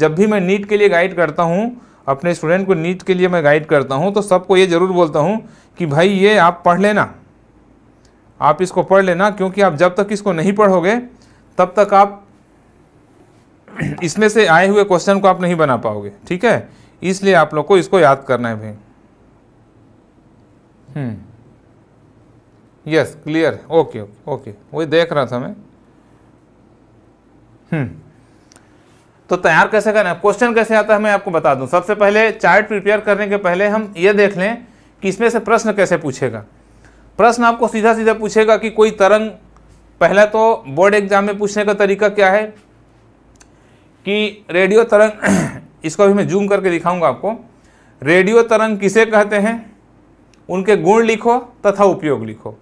जब भी मैं नीट के लिए गाइड करता हूँ अपने स्टूडेंट को नीट के लिए मैं गाइड करता हूँ तो सबको ये ज़रूर बोलता हूँ कि भाई ये आप पढ़ लेना आप इसको पढ़ लेना क्योंकि आप जब तक इसको नहीं पढ़ोगे तब तक आप इसमें से आए हुए क्वेश्चन को आप नहीं बना पाओगे ठीक है इसलिए आप लोग को इसको याद करना है भाई hmm yes clear okay okay वही देख रहा था मैं हम्म तो तैयार कैसे करना है क्वेश्चन कैसे आता है मैं आपको बता दूं सबसे पहले चार्ट प्रिपेयर करने के पहले हम ये देख लें कि इसमें से प्रश्न कैसे पूछेगा प्रश्न आपको सीधा सीधा पूछेगा कि कोई तरंग पहला तो बोर्ड एग्जाम में पूछने का तरीका क्या है कि रेडियो तरंग इसको भी मैं जूम करके दिखाऊंगा आपको रेडियो तरंग किसे कहते हैं उनके गुण लिखो तथा उपयोग लिखो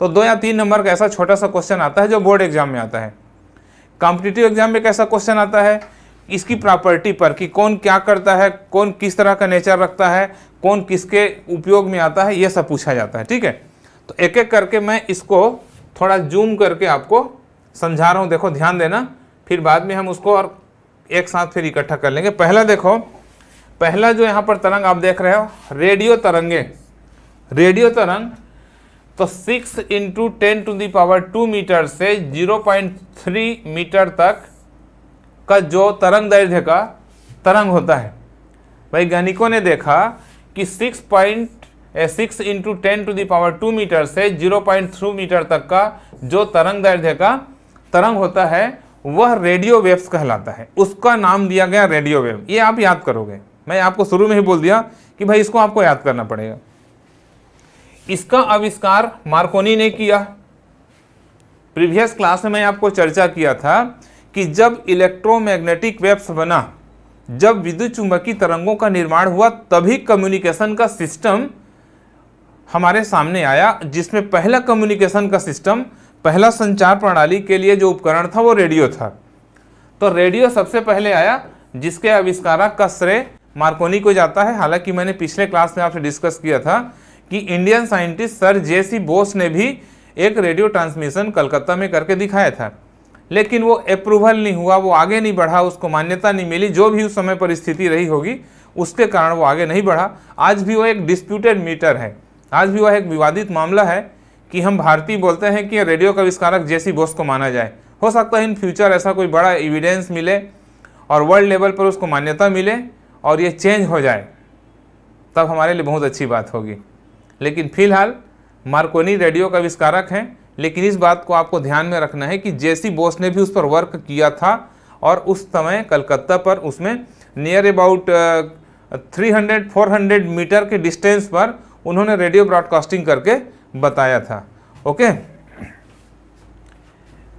तो दो या तीन नंबर का ऐसा छोटा सा क्वेश्चन आता है जो बोर्ड एग्जाम में आता है कॉम्पिटिटिव एग्जाम में कैसा क्वेश्चन आता है इसकी प्रॉपर्टी पर कि कौन क्या करता है कौन किस तरह का नेचर रखता है कौन किसके उपयोग में आता है ये सब पूछा जाता है ठीक है तो एक एक करके मैं इसको थोड़ा जूम करके आपको समझा रहा हूँ देखो ध्यान देना फिर बाद में हम उसको और एक साथ फिर इकट्ठा कर लेंगे पहला देखो पहला जो यहाँ पर तरंग आप देख रहे हो रेडियो तरंगे रेडियो तरंग तो 6 into ten to power two metre से 0.3 मीटर तक का जो तरंग दैर्घ्य का तरंग होता है वैज्ञानिकों ने देखा कि 6 point six into ten to the power two metre से 0.3 मीटर तक का जो तरंग दैर्घ्य का तरंग होता है वह रेडियो वेव्स कहलाता है उसका नाम दिया गया रेडियो वेव ये आप याद करोगे मैं आपको शुरू में ही बोल दिया कि भाई इसको आपको याद करना पड़ेगा इसका आविष्कार मार्कोनी ने किया प्रीवियस क्लास में मैं आपको चर्चा किया था कि जब इलेक्ट्रोमैग्नेटिक वेव्स बना जब विद्युत चुंबकीय तरंगों का निर्माण हुआ तभी कम्युनिकेशन का सिस्टम हमारे सामने आया जिसमें पहला कम्युनिकेशन का सिस्टम पहला संचार प्रणाली के लिए जो उपकरण था वो रेडियो था तो रेडियो सबसे पहले आया जिसके आविष्कारक का श्रेय मार्कोनी को जाता है हालांकि मैंने पिछले क्लास में आपसे डिस्कस किया था कि Indian scientist sir J C Bose ने भी एक रेडियो ट्रांसमिशन कलकत्ता में करके दिखाया था लेकिन वो अप्रूवल नहीं हुआ वो आगे नहीं बढ़ा उसको मान्यता नहीं मिली जो भी उस समय परिस्थिति रही होगी उसके कारण वो आगे नहीं बढ़ा आज भी वो एक डिस्प्यूटेड मीटर है आज भी वह एक विवादित मामला है कि हम भारतीय बोलते हैं कि रेडियो का आविष्कारक जेसी बोस को माना जाए हो सकता है इन फ्यूचर ऐसा कोई बड़ा एविडेंस मिले और वर्ल्ड लेवल पर उसको मान्यता मिले और ये चेंज हो जाए तब हमारे लिए बहुत अच्छी बात होगी लेकिन फिलहाल मार्कोनी रेडियो का आविष्कारक हैं लेकिन इस बात को आपको ध्यान में रखना है कि जेसी बोस ने भी उस पर वर्क किया था और उस समय कलकत्ता पर उसमें नियर अबाउट 300-400 मीटर के डिस्टेंस पर उन्होंने रेडियो ब्रॉडकास्टिंग करके बताया था ओके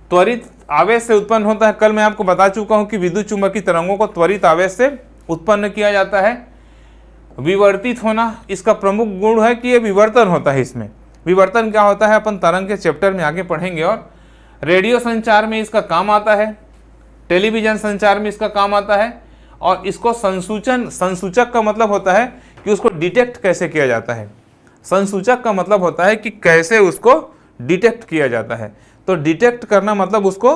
त्वरित आवेश से उत्पन्न होता है कल मैं आपको बता चुका हूं कि विद्युत चुंबकीय तरंगों को त्वरित आवेश से उत्पन्न किया जाता है विवर्तित होना इसका प्रमुख गुण है कि यह विवर्तन होता है इसमें विवर्तन क्या होता है अपन तरंग के चैप्टर में आगे पढ़ेंगे और रेडियो संचार में इसका काम आता है टेलीविजन संचार में इसका काम आता है और इसको संसूचन संसूचक का मतलब होता है कि उसको डिटेक्ट कैसे किया जाता है संसूचक का मतलब होता है कि कैसे उसको डिटेक्ट किया जाता है तो डिटेक्ट करना मतलब उसको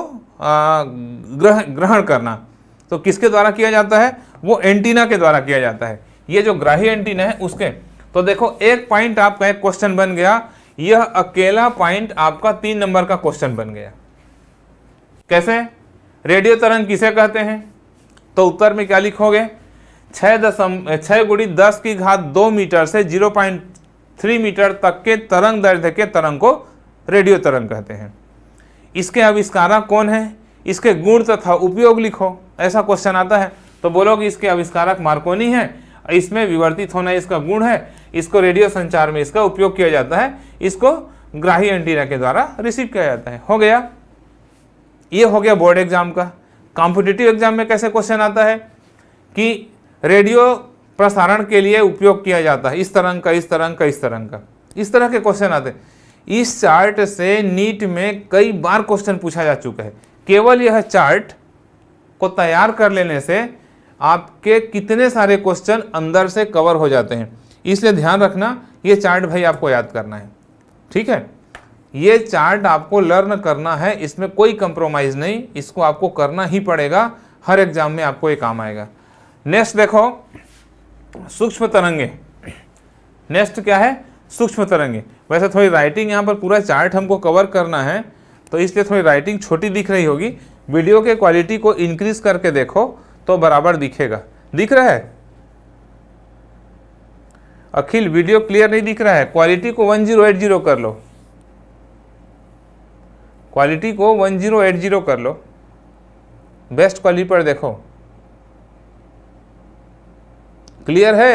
ग्रह ग्रहण करना तो किसके द्वारा किया जाता है वो एंटीना के द्वारा किया जाता है ये जो ग्राही एंटीना है उसके तो देखो एक पॉइंट आपका एक क्वेश्चन बन गया यह अकेला पॉइंट आपका तीन नंबर का क्वेश्चन बन गया कैसे रेडियो तरंग किसे कहते हैं तो उत्तर में क्या लिखोगे छः दशम छः गुड़ी दस की घात दो मीटर से जीरो पॉइंट थ्री मीटर तक के तरंग दर्द के तरंग को रेडियो तरंग कहते हैं इसके आविष्कारक कौन है इसके गुण तथा उपयोग लिखो ऐसा क्वेश्चन आता है तो बोलो कि इसके आविष्कारक मार्कोनी है इसमें विवर्तित होना इसका गुण है इसको रेडियो संचार में इसका उपयोग किया जाता है इसको ग्राही एंटीना के द्वारा रिसीव किया जाता है हो गया ये हो गया बोर्ड एग्जाम का कॉम्पिटिटिव एग्जाम में कैसे क्वेश्चन आता है कि रेडियो प्रसारण के लिए उपयोग किया जाता है इस तरंग का इस तरंग का इस तरंग का इस तरह के क्वेश्चन आते हैं इस चार्ट से नीट में कई बार क्वेश्चन पूछा जा चुका है केवल यह चार्ट को तैयार कर लेने से आपके कितने सारे क्वेश्चन अंदर से कवर हो जाते हैं इसलिए ध्यान रखना ये चार्ट भाई आपको याद करना है ठीक है ये चार्ट आपको लर्न करना है इसमें कोई कंप्रोमाइज़ नहीं इसको आपको करना ही पड़ेगा हर एग्ज़ाम में आपको ये काम आएगा नेक्स्ट देखो सूक्ष्म तरंगे नेक्स्ट क्या है सूक्ष्म तरंगे वैसे थोड़ी राइटिंग यहाँ पर पूरा चार्ट हमको कवर करना है तो इसलिए थोड़ी राइटिंग छोटी दिख रही होगी वीडियो के क्वालिटी को इंक्रीज करके देखो तो बराबर दिखेगा दिख रहा है अखिल वीडियो क्लियर नहीं दिख रहा है क्वालिटी को वन जीरो एट जीरो कर लो क्वालिटी को वन जीरो एट जीरो कर लो बेस्ट क्वालिटी पर देखो क्लियर है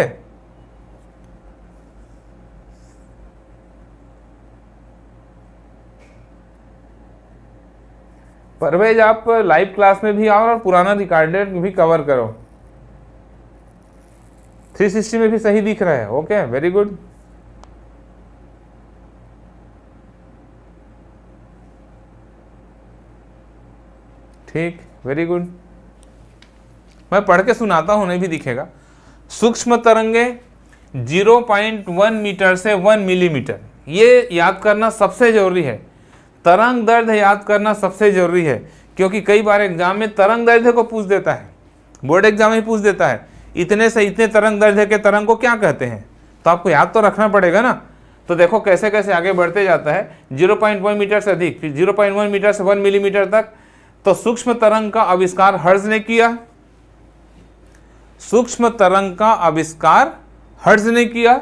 परवेज आप लाइव क्लास में भी आओ और पुराना रिकॉर्डेड भी कवर करो 360 में भी सही दिख रहा है ओके वेरी गुड ठीक वेरी गुड मैं पढ़ के सुनाता हूँ उन्हें भी दिखेगा सूक्ष्म तरंगे 0.1 मीटर से 1 मिलीमीटर ये याद करना सबसे ज़रूरी है तरंग दर्द याद करना सबसे ज़रूरी है क्योंकि कई बार एग्जाम में तरंग दर्द को पूछ देता है बोर्ड एग्जाम में पूछ देता है इतने से इतने तरंग दर्द के तरंग को क्या कहते हैं तो आपको याद तो रखना पड़ेगा ना तो देखो कैसे कैसे आगे बढ़ते जाता है 0.1 मीटर से अधिक फिर 0.1 मीटर से 1 मिलीमीटर तक तो सूक्ष्म तरंग का आविष्कार हर्ज ने किया सूक्ष्म तरंग का आविष्कार हर्ज ने किया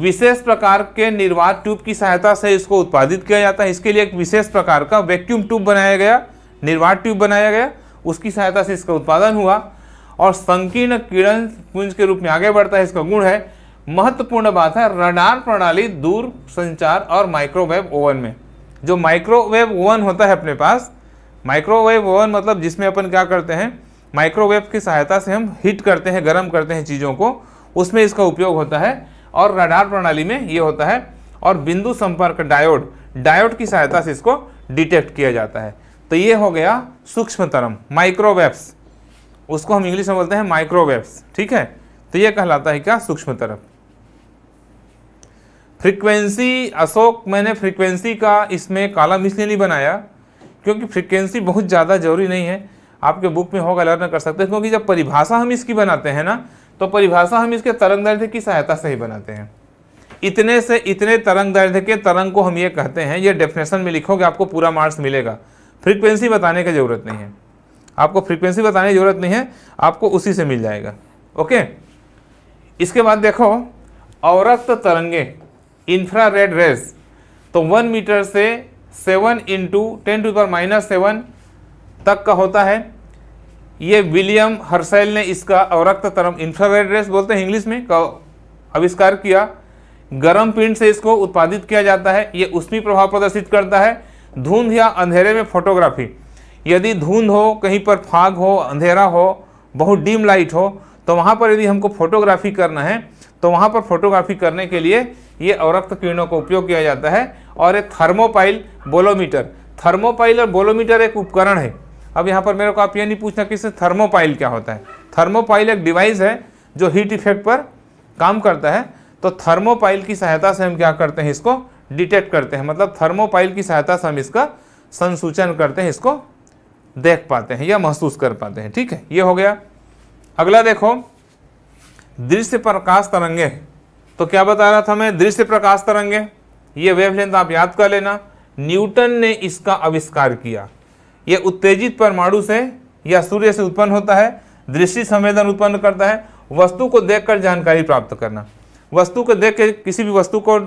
विशेष प्रकार के निर्वात ट्यूब की सहायता से इसको उत्पादित किया जाता है इसके लिए एक विशेष प्रकार का वैक्यूम ट्यूब बनाया गया निर्वात ट्यूब बनाया गया उसकी सहायता से इसका उत्पादन हुआ और संकीर्ण किरण पुंज के रूप में आगे बढ़ता है इसका गुण है महत्वपूर्ण बात है रडार प्रणाली दूर संचार और माइक्रोवेव ओवन में जो माइक्रोवेव ओवन होता है अपने पास माइक्रोवेव ओवन मतलब जिसमें अपन क्या करते हैं माइक्रोवेव की सहायता से हम हीट करते हैं गर्म करते हैं चीज़ों को उसमें इसका उपयोग होता है और रडार प्रणाली में ये होता है और बिंदु संपर्क डायोड डायोड की सहायता से इसको डिटेक्ट किया जाता है तो ये हो गया सूक्ष्म तरम माइक्रोवेव्स उसको हम इंग्लिश में बोलते हैं माइक्रोवेव्स ठीक है तो ये कहलाता है क्या सूक्ष्म तरम फ्रीक्वेंसी अशोक मैंने फ्रीक्वेंसी का इसमें कालम इसलिए नहीं बनाया क्योंकि फ्रीक्वेंसी बहुत ज़्यादा जरूरी नहीं है आपके बुक में होगा लर्न कर सकते हैं क्योंकि जब परिभाषा हम इसकी बनाते हैं ना तो परिभाषा हम इसके तरंग दैर्ध्य की सहायता से ही बनाते हैं इतने से इतने तरंग दैर्ध्य के तरंग को हम ये कहते हैं ये डेफिनेशन में लिखोगे आपको पूरा मार्क्स मिलेगा फ्रीक्वेंसी बताने की ज़रूरत नहीं है आपको फ्रीक्वेंसी बताने की ज़रूरत नहीं है आपको उसी से मिल जाएगा ओके इसके बाद देखो अवरक्त तरंगे इंफ्रा रेड रेस तो वन मीटर से seven into ten to power minus seven तक का होता है ये विलियम हर्सेल ने इसका अवरक्त तरम इंफ्रारेड रेस बोलते हैं इंग्लिश में का आविष्कार किया गर्म पिंड से इसको उत्पादित किया जाता है ये उसमें प्रभाव प्रदर्शित करता है धुंध या अंधेरे में फोटोग्राफी यदि धुंध हो कहीं पर फाग हो अंधेरा हो बहुत डीम लाइट हो तो वहाँ पर यदि हमको फोटोग्राफी करना है तो वहाँ पर फोटोग्राफी करने के लिए ये अवरक्त किरणों का उपयोग किया जाता है और एक थर्मोपाइल बोलोमीटर थर्मोपाइल और बोलोमीटर एक उपकरण है अब यहाँ पर मेरे को आप ये नहीं पूछना कि इससे थर्मोपाइल क्या होता है थर्मोपाइल एक डिवाइस है जो हीट इफेक्ट पर काम करता है तो थर्मोपाइल की सहायता से हम क्या करते हैं इसको डिटेक्ट करते हैं मतलब थर्मोपाइल की सहायता से हम इसका संसूचन करते हैं इसको देख पाते हैं या महसूस कर पाते हैं ठीक है ये हो गया अगला देखो दृश्य प्रकाश तरंगे तो क्या बता रहा था मैं दृश्य प्रकाश तरंगे ये वेवलेंथ आप याद कर लेना न्यूटन ने इसका आविष्कार किया ये उत्तेजित परमाणु से या सूर्य से उत्पन्न होता है दृष्टि संवेदन उत्पन्न करता है वस्तु को देखकर जानकारी प्राप्त करना वस्तु को देख के किसी भी वस्तु को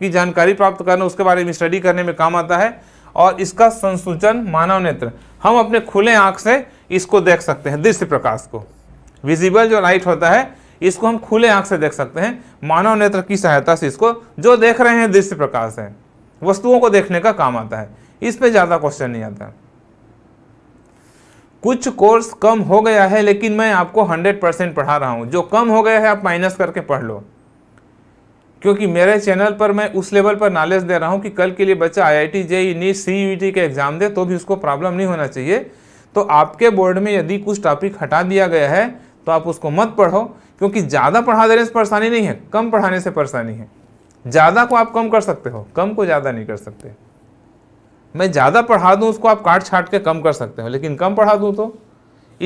की जानकारी प्राप्त करना उसके बारे में स्टडी करने में काम आता है और इसका संसूचन मानव नेत्र हम अपने खुले आँख से इसको देख सकते हैं दृश्य प्रकाश को विजिबल जो लाइट होता है इसको हम खुले आँख से देख सकते हैं मानव नेत्र की सहायता से इसको जो देख रहे हैं दृश्य प्रकाश है वस्तुओं को देखने का काम आता है इस पर ज़्यादा क्वेश्चन नहीं आता है कुछ कोर्स कम हो गया है लेकिन मैं आपको 100 परसेंट पढ़ा रहा हूँ जो कम हो गया है आप माइनस करके पढ़ लो क्योंकि मेरे चैनल पर मैं उस लेवल पर नॉलेज दे रहा हूँ कि कल के लिए बच्चा I I T JEE NEET सी का एग्ज़ाम दे तो भी उसको प्रॉब्लम नहीं होना चाहिए तो आपके बोर्ड में यदि कुछ टॉपिक हटा दिया गया है तो आप उसको मत पढ़ो क्योंकि ज़्यादा पढ़ा देने से परेशानी नहीं है कम पढ़ाने से परेशानी है ज़्यादा को आप कम कर सकते हो कम को ज़्यादा नहीं कर सकते मैं ज़्यादा पढ़ा दूँ उसको आप काट छाट के कम कर सकते हो लेकिन कम पढ़ा दूँ तो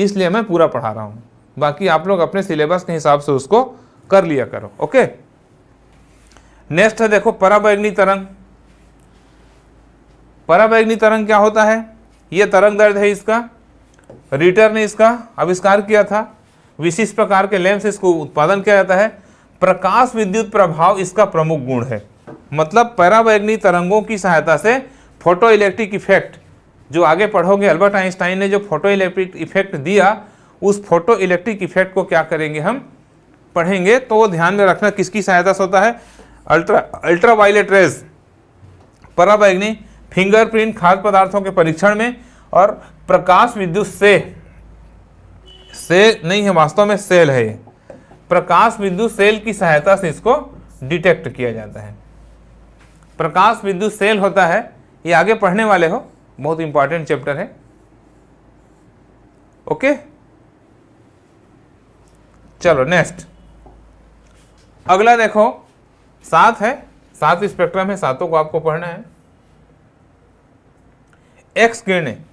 इसलिए मैं पूरा पढ़ा रहा हूँ बाकी आप लोग अपने सिलेबस के हिसाब से उसको कर लिया करो ओके नेक्स्ट है देखो पराबैग्नि तरंग पराबैग्नि तरंग क्या होता है ये तरंग दर्द है इसका रीटर ने इसका आविष्कार किया था विशिष्ट प्रकार के लेंस इसको उत्पादन किया जाता है प्रकाश विद्युत प्रभाव इसका प्रमुख गुण है मतलब पैराबैग्नि तरंगों की सहायता से फोटो इलेक्ट्रिक इफेक्ट जो आगे पढ़ोगे अल्बर्ट आइंस्टाइन ने जो फोटो इलेक्ट्रिक इफेक्ट दिया उस फोटो इलेक्ट्रिक इफेक्ट को क्या करेंगे हम पढ़ेंगे तो ध्यान में रखना किसकी सहायता से होता है अल्ट्रा अल्ट्रा वायलेट रेज पराबैग्नि फिंगरप्रिंट खाद्य पदार्थों के परीक्षण में और प्रकाश विद्युत से से नहीं है वास्तव में सेल है प्रकाश विद्युत सेल की सहायता से इसको डिटेक्ट किया जाता है प्रकाश विद्युत सेल होता है ये आगे पढ़ने वाले हो बहुत इंपॉर्टेंट चैप्टर है ओके चलो नेक्स्ट अगला देखो सात है सात स्पेक्ट्रम है सातों को आपको पढ़ना है एक्स किरणें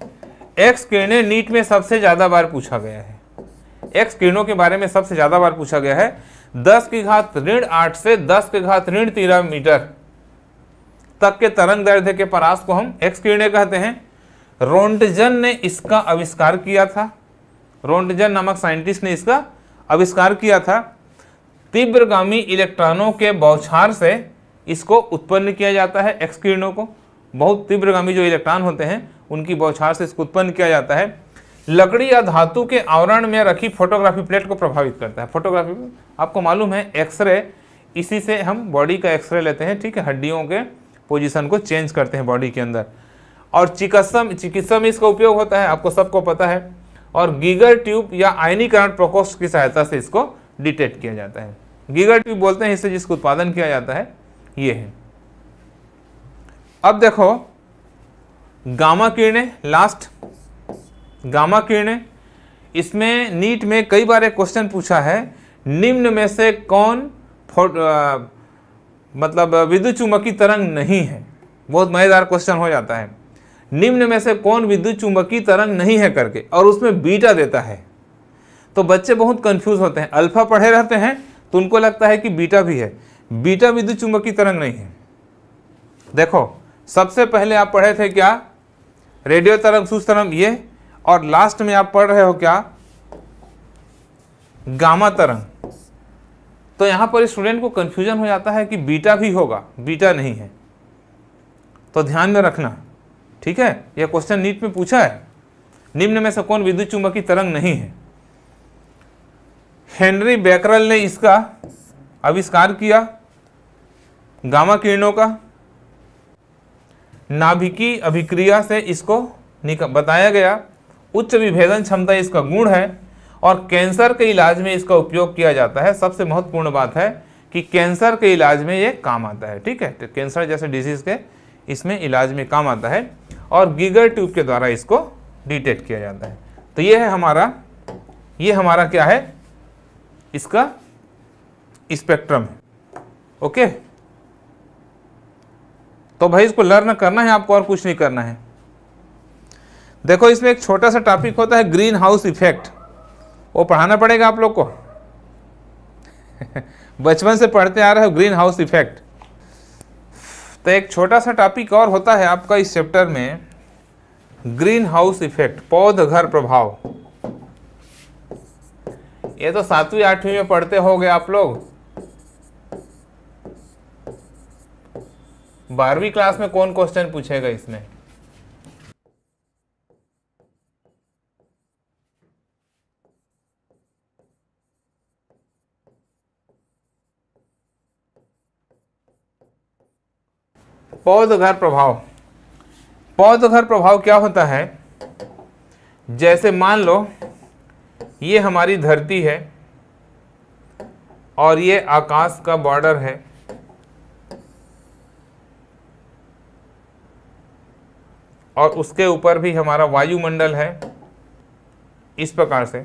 एक्स किरणें नीट में सबसे ज़्यादा बार पूछा गया है एक्स किरणों के बारे में सबसे ज़्यादा बार पूछा गया है दस की घात ऋण आठ से दस के घात ऋण तेरह मीटर तक के तरंग दैर्ध्य के परास को हम एक्स किरणें कहते हैं रोंटजन ने इसका आविष्कार किया था रोंटजन नामक साइंटिस्ट ने इसका आविष्कार किया था तीव्रगामी इलेक्ट्रॉनों के बौछार से इसको उत्पन्न किया जाता है एक्स किरणों को बहुत तीव्रगामी जो इलेक्ट्रॉन होते हैं उनकी बौछार से इसको उत्पन्न किया जाता है लकड़ी या धातु के आवरण में रखी फोटोग्राफी प्लेट को प्रभावित करता है फोटोग्राफी आपको मालूम है एक्सरे इसी से हम बॉडी का एक्सरे लेते हैं ठीक है हड्डियों के पोजीशन को चेंज करते हैं बॉडी के अंदर और चिकित्सा चिकित्सा में इसका उपयोग होता है आपको सबको पता है और गीगर ट्यूब या आयनीकरण प्रकोष्ठ की सहायता से इसको डिटेक्ट किया जाता है गीगर ट्यूब बोलते हैं इससे जिसको उत्पादन किया जाता है ये है अब देखो गामा किरणें लास्ट गामा किरणें इसमें नीट में कई बार एक क्वेश्चन पूछा है निम्न में से कौन मतलब विद्युत चुंबकीय तरंग नहीं है बहुत मज़ेदार क्वेश्चन हो जाता है निम्न में से कौन विद्युत चुंबकीय तरंग नहीं है करके और उसमें बीटा देता है तो बच्चे बहुत कंफ्यूज होते हैं अल्फा पढ़े रहते हैं तो उनको लगता है कि बीटा भी है बीटा विद्युत चुंबकीय तरंग नहीं है देखो सबसे पहले आप पढ़े थे क्या रेडियो तरंग सूच तरंग ये और लास्ट में आप पढ़ रहे हो क्या गामा तरंग तो यहाँ पर स्टूडेंट को कन्फ्यूजन हो जाता है कि बीटा भी होगा बीटा नहीं है तो ध्यान में रखना ठीक है यह क्वेश्चन नीट में पूछा है निम्न में से कौन विद्युत चुंबकीय तरंग नहीं है हेनरी बैकरल ने इसका आविष्कार किया गामा किरणों का नाभिकी अभिक्रिया से इसको बताया गया उच्च विभेदन क्षमता इसका गुण है और कैंसर के इलाज में इसका उपयोग किया जाता है सबसे महत्वपूर्ण बात है कि कैंसर के इलाज में ये काम आता है ठीक है तो कैंसर जैसे डिजीज़ के इसमें इलाज में काम आता है और गीगर ट्यूब के द्वारा इसको डिटेक्ट किया जाता है तो ये है हमारा ये हमारा क्या है इसका स्पेक्ट्रम है ओके तो भाई इसको लर्न करना है आपको और कुछ नहीं करना है देखो इसमें एक छोटा सा टॉपिक होता है ग्रीन हाउस इफेक्ट वो पढ़ाना पड़ेगा आप लोग को बचपन से पढ़ते आ रहे हो ग्रीन हाउस इफेक्ट तो एक छोटा सा टॉपिक और होता है आपका इस चैप्टर में ग्रीन हाउस इफेक्ट पौध घर प्रभाव ये तो सातवीं आठवीं में पढ़ते गए आप लोग बारहवीं क्लास में कौन क्वेश्चन पूछेगा इसमें पौधघर प्रभाव पौधघर प्रभाव क्या होता है जैसे मान लो ये हमारी धरती है और ये आकाश का बॉर्डर है और उसके ऊपर भी हमारा वायुमंडल है इस प्रकार से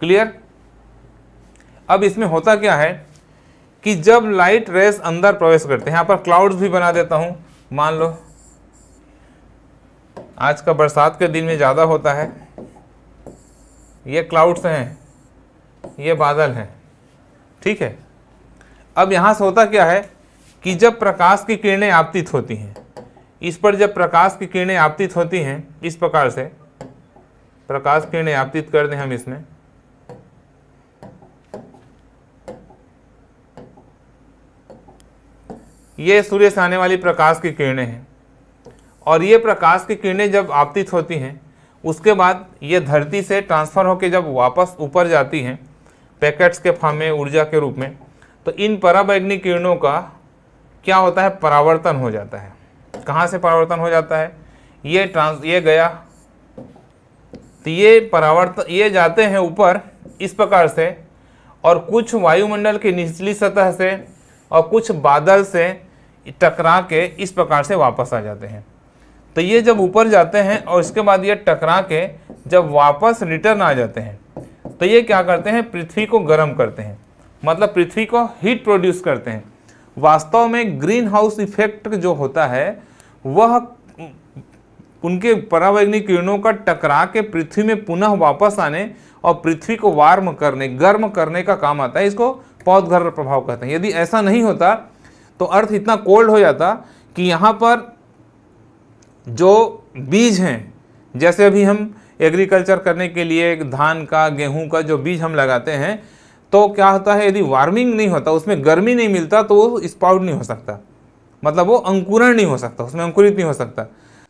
क्लियर अब इसमें होता क्या है कि जब लाइट रेस अंदर प्रवेश करते हैं यहाँ पर क्लाउड्स भी बना देता हूँ मान लो आज का बरसात के दिन में ज़्यादा होता है ये क्लाउड्स हैं ये बादल हैं ठीक है अब यहाँ से होता क्या है कि जब प्रकाश की किरणें आपतित होती हैं इस पर जब प्रकाश की किरणें आपतित होती हैं इस प्रकार से प्रकाश किरणें आपतित कर दें हम इसमें ये सूर्य से आने वाली प्रकाश की किरणें हैं और ये प्रकाश की किरणें जब आपतित होती हैं उसके बाद ये धरती से ट्रांसफ़र होकर जब वापस ऊपर जाती हैं पैकेट्स के फॉर्म में ऊर्जा के रूप में तो इन पराबैग्नि किरणों का क्या होता है परावर्तन हो जाता है कहाँ से परावर्तन हो जाता है ये ट्रांस ये गया तो ये परावर्तन ये जाते हैं ऊपर इस प्रकार से और कुछ वायुमंडल की निचली सतह से और कुछ बादल से टकरा के इस प्रकार से वापस आ जाते हैं तो ये जब ऊपर जाते हैं और इसके बाद ये टकरा के जब वापस रिटर्न आ जाते हैं तो ये क्या करते हैं पृथ्वी को गर्म करते हैं मतलब पृथ्वी को हीट प्रोड्यूस करते हैं वास्तव में ग्रीन हाउस इफेक्ट जो होता है वह उनके परावैज्ञानिक किरणों का टकरा के पृथ्वी में पुनः वापस आने और पृथ्वी को वार्म करने गर्म करने का काम आता है इसको पौधघर प्रभाव कहते हैं यदि ऐसा नहीं होता तो अर्थ इतना कोल्ड हो जाता कि यहाँ पर जो बीज हैं जैसे अभी हम एग्रीकल्चर करने के लिए धान का गेहूं का जो बीज हम लगाते हैं तो क्या होता है यदि वार्मिंग नहीं होता उसमें गर्मी नहीं मिलता तो वो स्पाउट नहीं हो सकता मतलब वो अंकुरण नहीं हो सकता उसमें अंकुरित नहीं हो सकता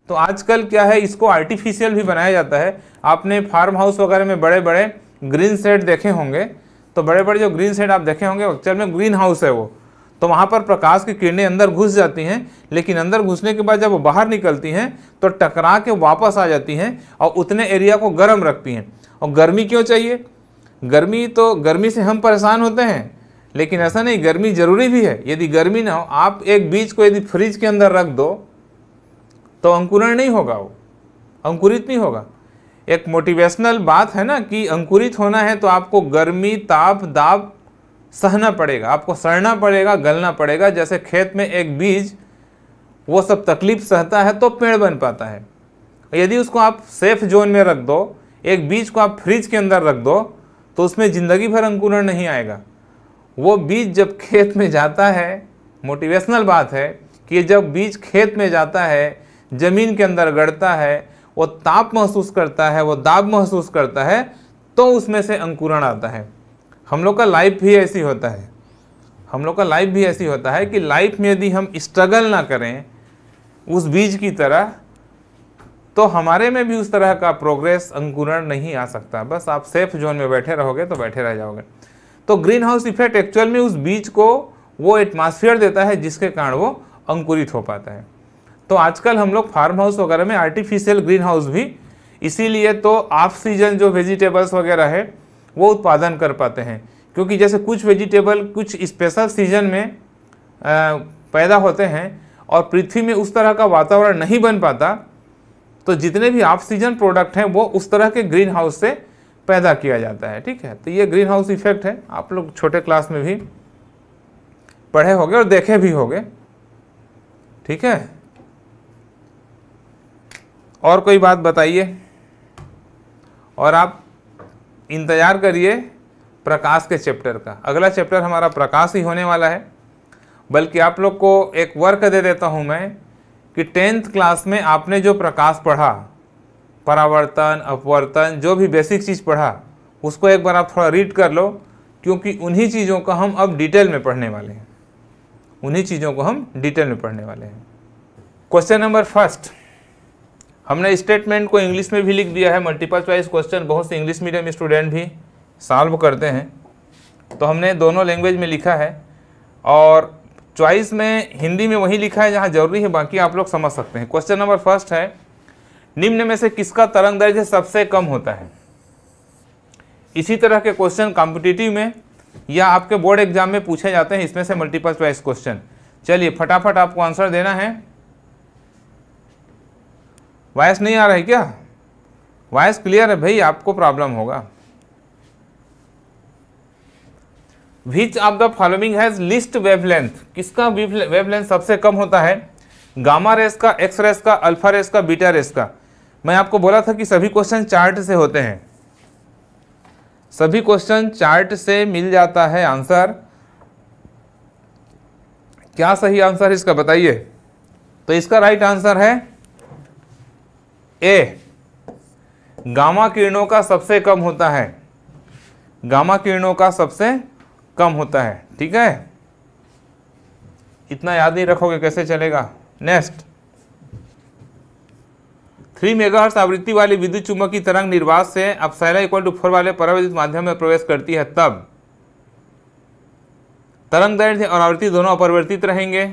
तो आजकल क्या है इसको आर्टिफिशियल भी बनाया जाता है आपने फार्म हाउस वगैरह में बड़े बड़े ग्रीन सेट देखे होंगे तो बड़े बड़े जो ग्रीन सेट आप देखे होंगे एक्चुअल में ग्रीन हाउस है वो तो वहाँ पर प्रकाश की किरणें अंदर घुस जाती हैं लेकिन अंदर घुसने के बाद जब वो बाहर निकलती हैं तो टकरा के वापस आ जाती हैं और उतने एरिया को गर्म रखती हैं और गर्मी क्यों चाहिए गर्मी तो गर्मी से हम परेशान होते हैं लेकिन ऐसा नहीं गर्मी ज़रूरी भी है यदि गर्मी ना हो आप एक बीज को यदि फ्रिज के अंदर रख दो तो अंकुरण नहीं होगा वो अंकुरित नहीं होगा एक मोटिवेशनल बात है ना कि अंकुरित होना है तो आपको गर्मी ताप दाब सहना पड़ेगा आपको सड़ना पड़ेगा गलना पड़ेगा जैसे खेत में एक बीज वो सब तकलीफ सहता है तो पेड़ बन पाता है यदि उसको आप सेफ जोन में रख दो एक बीज को आप फ्रिज के अंदर रख दो तो उसमें ज़िंदगी भर अंकुरण नहीं आएगा वो बीज जब खेत में जाता है मोटिवेशनल बात है कि जब बीज खेत में जाता है ज़मीन के अंदर गढ़ता है वो ताप महसूस करता है वो दाब महसूस करता है तो उसमें से अंकुरण आता है हम लोग का लाइफ भी ऐसी होता है हम लोग का लाइफ भी ऐसी होता है कि लाइफ में यदि हम स्ट्रगल ना करें उस बीज की तरह तो हमारे में भी उस तरह का प्रोग्रेस अंकुरण नहीं आ सकता बस आप सेफ जोन में बैठे रहोगे तो बैठे रह जाओगे तो ग्रीन हाउस इफेक्ट एक्चुअल में उस बीज को वो एटमॉस्फेयर देता है जिसके कारण वो अंकुरित हो पाता है तो आजकल हम लोग फार्म हाउस वगैरह में आर्टिफिशियल ग्रीन हाउस भी इसीलिए तो ऑफ सीजन जो वेजिटेबल्स वगैरह है वो उत्पादन कर पाते हैं क्योंकि जैसे कुछ वेजिटेबल कुछ स्पेशल सीजन में पैदा होते हैं और पृथ्वी में उस तरह का वातावरण नहीं बन पाता तो जितने भी ऑफ सीजन प्रोडक्ट हैं वो उस तरह के ग्रीन हाउस से पैदा किया जाता है ठीक है तो ये ग्रीन हाउस इफेक्ट है आप लोग छोटे क्लास में भी पढ़े होंगे और देखे भी होंगे ठीक है और कोई बात बताइए और आप इंतज़ार करिए प्रकाश के चैप्टर का अगला चैप्टर हमारा प्रकाश ही होने वाला है बल्कि आप लोग को एक वर्क दे देता हूँ मैं कि टेंथ क्लास में आपने जो प्रकाश पढ़ा परावर्तन अपवर्तन जो भी बेसिक चीज़ पढ़ा उसको एक बार आप थोड़ा रीड कर लो क्योंकि उन्हीं चीज़ों का हम अब डिटेल में पढ़ने वाले हैं उन्हीं चीज़ों को हम डिटेल में पढ़ने वाले हैं क्वेश्चन नंबर फर्स्ट हमने स्टेटमेंट को इंग्लिश में भी लिख दिया है मल्टीपल चॉइस क्वेश्चन बहुत से इंग्लिश मीडियम स्टूडेंट भी सॉल्व करते हैं तो हमने दोनों लैंग्वेज में लिखा है और चॉइस में हिंदी में वही लिखा है जहाँ जरूरी है बाकी आप लोग समझ सकते हैं क्वेश्चन नंबर फर्स्ट है निम्न में से किसका तरंग दर्ज सबसे कम होता है इसी तरह के क्वेश्चन कॉम्पिटिटिव में या आपके बोर्ड एग्जाम में पूछे जाते हैं इसमें से मल्टीपल चॉइस क्वेश्चन चलिए फटाफट आपको आंसर देना है वॉइस नहीं आ रहा है क्या वॉइस क्लियर है भाई आपको प्रॉब्लम होगा which of the following has list wavelength किसका वेवलेंथ सबसे कम होता है गामा रेस का एक्स रेस का अल्फा रेस का बीटा रेस का मैं आपको बोला था कि सभी क्वेश्चन चार्ट से होते हैं सभी क्वेश्चन चार्ट से मिल जाता है आंसर क्या सही आंसर इसका बताइए तो इसका राइट आंसर है ए गामा किरणों का सबसे कम होता है गामा किरणों का सबसे कम होता है ठीक है इतना याद नहीं रखोगे कैसे चलेगा नेक्स्ट थ्री मेगाहर्ट्स आवृत्ति वाली विद्युत की तरंग निर्वास से अब सैला इक्वल टू फोर वाले परावैद्युत माध्यम में प्रवेश करती है तब तरंग दैर्घ्य और आवृत्ति दोनों अपरिवर्तित रहेंगे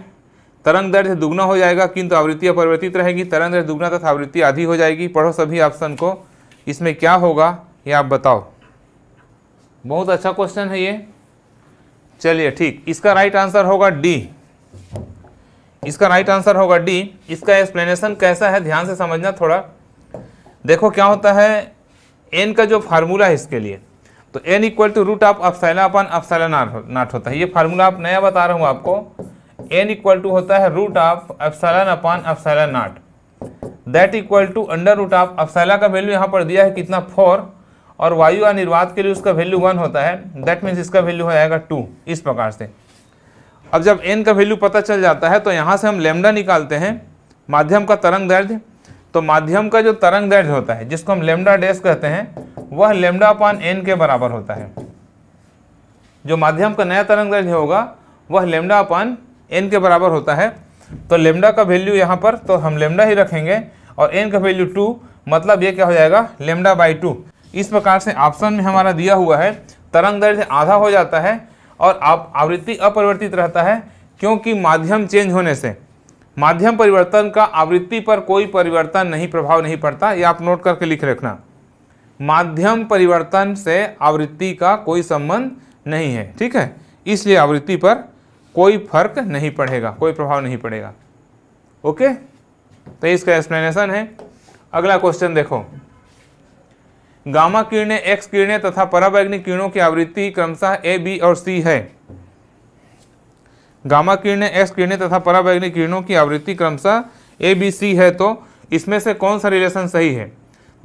तरंग दर्ज दुगना हो जाएगा किंतु आवृत्ति अपरिवर्तित रहेगी तरंग दर्ज दुगना तथा आवृत्ति आधी हो जाएगी पढ़ो सभी ऑप्शन को इसमें क्या होगा ये आप बताओ बहुत अच्छा क्वेश्चन है ये चलिए ठीक इसका राइट आंसर होगा डी इसका राइट आंसर होगा डी इसका एक्सप्लेनेशन कैसा है ध्यान से समझना थोड़ा देखो क्या होता है एन का जो फार्मूला है इसके लिए तो n equal to root of epsilon upon epsilon naught होता है ये फार्मूला आप नया बता रहा हूँ आपको एन इक्वल टू होता है root of epsilon upon epsilon naught that equal to under root of epsilon का वैल्यू यहाँ पर दिया है कितना फोर और वायु अनिर्वाद के लिए उसका वैल्यू वन होता है दैट मीन्स इसका वैल्यू हो जाएगा टू इस प्रकार से अब जब एन का वैल्यू पता चल जाता है तो यहाँ से हम लेमडा निकालते हैं माध्यम का तरंग दर्ज तो माध्यम का जो तरंग दर्ज होता है जिसको हम लेमडा डेस कहते हैं वह लेमडा अपान एन के बराबर होता है जो माध्यम का नया तरंग दर्ज होगा वह लेमडा अपान एन के बराबर होता है तो लेमडा का वैल्यू यहाँ पर तो हम लेमडा ही रखेंगे और एन का वैल्यू टू मतलब ये क्या हो जाएगा लेमडा बाई टू इस प्रकार से ऑप्शन में हमारा दिया हुआ है तरंग दर्ज आधा हो जाता है और आप आवृत्ति अपरिवर्तित रहता है क्योंकि माध्यम चेंज होने से माध्यम परिवर्तन का आवृत्ति पर कोई परिवर्तन नहीं प्रभाव नहीं पड़ता ये आप नोट करके लिख रखना माध्यम परिवर्तन से आवृत्ति का कोई संबंध नहीं है ठीक है इसलिए आवृत्ति पर कोई फर्क नहीं पड़ेगा कोई प्रभाव नहीं पड़ेगा ओके तो इसका एक्सप्लेनेशन है अगला क्वेश्चन देखो गामा किरणें एक्स किरणें तथा पराबैग्निक किरणों की आवृत्ति क्रमशः ए बी और सी है गामा किरणें एक्स किरणें तथा पराबैग्निक किरणों की आवृत्ति क्रमशः ए बी सी है तो इसमें से कौन सा रिलेशन सही है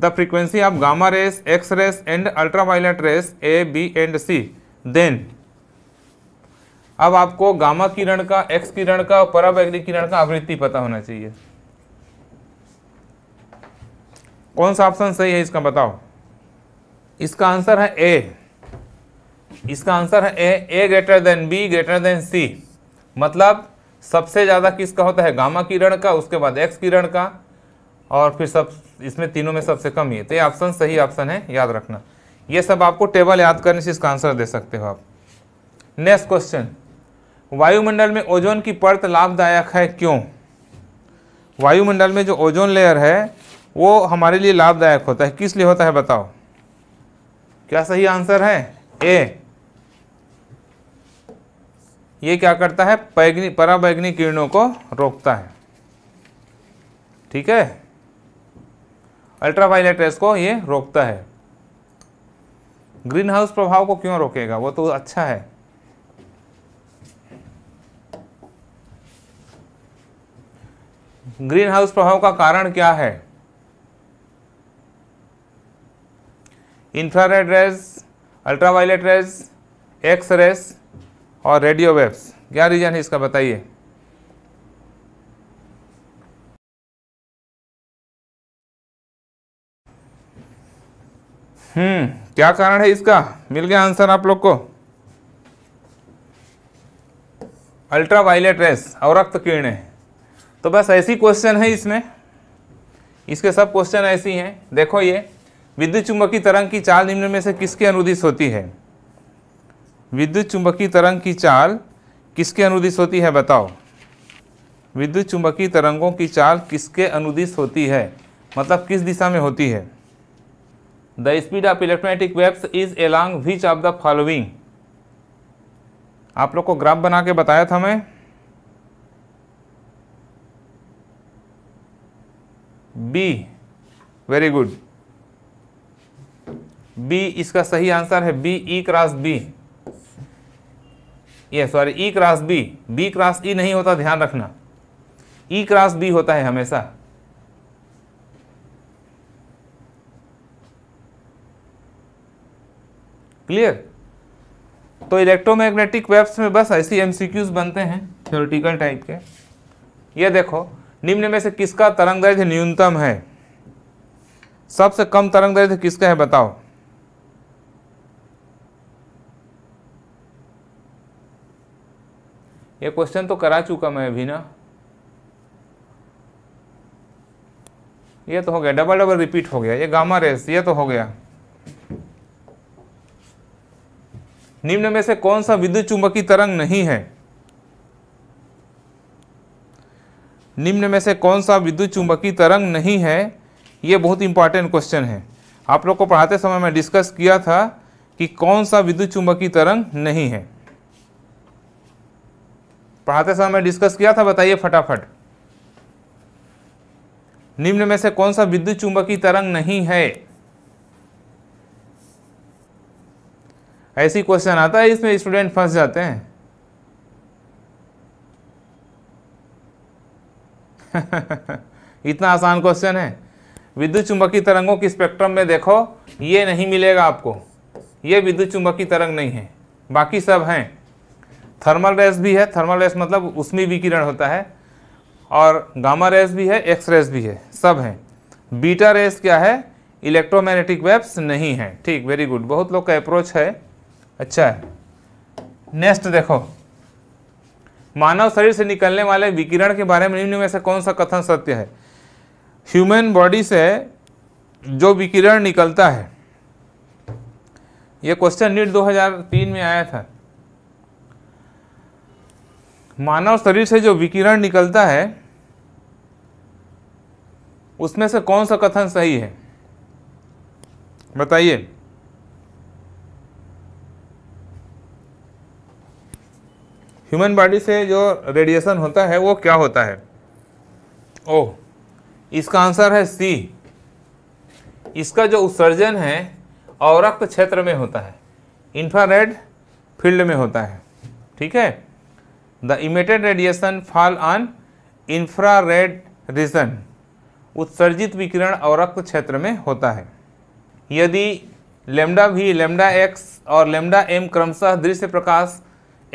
the frequency of gamma rays X rays and ultraviolet rays A B and C then अब आपको गामा किरण का एक्स किरण का और पराबैग्निक किरण का आवृत्ति पता होना चाहिए कौन सा ऑप्शन सही है इसका बताओ इसका आंसर है ए इसका आंसर है A A greater than B greater than C मतलब सबसे ज़्यादा किसका होता है गामा किरण का उसके बाद एक्स किरण का और फिर सब इसमें तीनों में सबसे कम ये तो ये ऑप्शन सही ऑप्शन है याद रखना ये सब आपको टेबल याद करने से इसका आंसर दे सकते हो आप नेक्स्ट क्वेश्चन वायुमंडल में ओजोन की परत लाभदायक है क्यों वायुमंडल में जो ओजोन लेयर है वो हमारे लिए लाभदायक होता है किस लिए होता है बताओ क्या सही आंसर है ए ये क्या करता है पैग्नि पराबैग्नि किरणों को रोकता है ठीक है अल्ट्रावायलेट रेस को ये रोकता है ग्रीन हाउस प्रभाव को क्यों रोकेगा वो तो अच्छा है ग्रीन हाउस प्रभाव का कारण क्या है infrared rays ultraviolet rays X rays और रेडियो वेव्स क्या रीजन है इसका बताइए हम्म क्या कारण है इसका मिल गया आंसर आप लोग को अल्ट्रावायलेट रेस अवरक्त किरणें तो बस ऐसी क्वेश्चन है इसमें इसके सब क्वेश्चन ऐसी हैं देखो ये विद्युत चुंबकीय तरंग की चाल निम्न में से किसके अनुदिश होती है विद्युत चुंबकीय तरंग की चाल किसके अनुदिश होती है बताओ विद्युत चुंबकीय तरंगों की चाल किसके अनुदिश होती है मतलब किस दिशा में होती है the speed of electromagnetic waves is along which of the following आप लोग को ग्राफ बना के बताया था मैं बी वेरी गुड बी इसका सही आंसर है बी ई क्रॉस बी ये sorry E cross B B cross E नहीं होता ध्यान रखना ई क्रॉस बी होता है हमेशा क्लियर तो इलेक्ट्रोमैग्नेटिक वेव्स में बस ऐसी एमसीक्यूज बनते हैं थियोरिटिकल टाइप के ये देखो निम्न में से किसका तरंग दर्ज न्यूनतम है सबसे कम तरंग दर्ज किसका है बताओ ये क्वेश्चन तो करा चुका मैं अभी ना ये तो हो गया डबल डबल रिपीट हो गया ये गामा रेस ये तो हो गया निम्न में से कौन सा विद्युत चुंबकीय तरंग नहीं है निम्न में से कौन सा विद्युत चुंबकीय तरंग नहीं है ये बहुत इंपॉर्टेंट क्वेश्चन है आप लोग को पढ़ाते समय मैं डिस्कस किया था कि कौन सा विद्युत चुंबकीय तरंग नहीं है पढ़ाते समय मैं डिस्कस किया था बताइए फटाफट निम्न में से कौन सा विद्युत चुंबकीय तरंग नहीं है ऐसी क्वेश्चन आता है इसमें स्टूडेंट फंस जाते हैं इतना आसान क्वेश्चन है विद्युत चुंबकीय तरंगों की स्पेक्ट्रम में देखो ये नहीं मिलेगा आपको ये विद्युत चुंबकीय तरंग नहीं है बाकी सब हैं थर्मल रेस भी है थर्मल रेस मतलब उसमें विकिरण होता है और गामा रेस भी है एक्स रेस भी है सब हैं बीटा रेस क्या है इलेक्ट्रोमैग्नेटिक वेब्स नहीं है ठीक वेरी गुड बहुत लोग का अप्रोच है अच्छा है नेक्स्ट देखो मानव शरीर से निकलने वाले विकिरण के बारे में निम्न में से कौन सा कथन सत्य है ह्यूमन बॉडी से जो विकिरण निकलता है यह क्वेश्चन नीट 2003 में आया था मानव शरीर से जो विकिरण निकलता है उसमें से कौन सा कथन सही है बताइए ह्यूमन बॉडी से जो रेडिएशन होता है वो क्या होता है ओ इसका आंसर है सी इसका जो उत्सर्जन है औरक्त क्षेत्र में होता है इंफ्रारेड फील्ड में होता है ठीक है the emitted radiation fall on infrared region उत्सर्जित विकिरण औरक्त क्षेत्र में होता है यदि लेमडा भी लेमडा एक्स और लेमडा एम क्रमशः दृश्य प्रकाश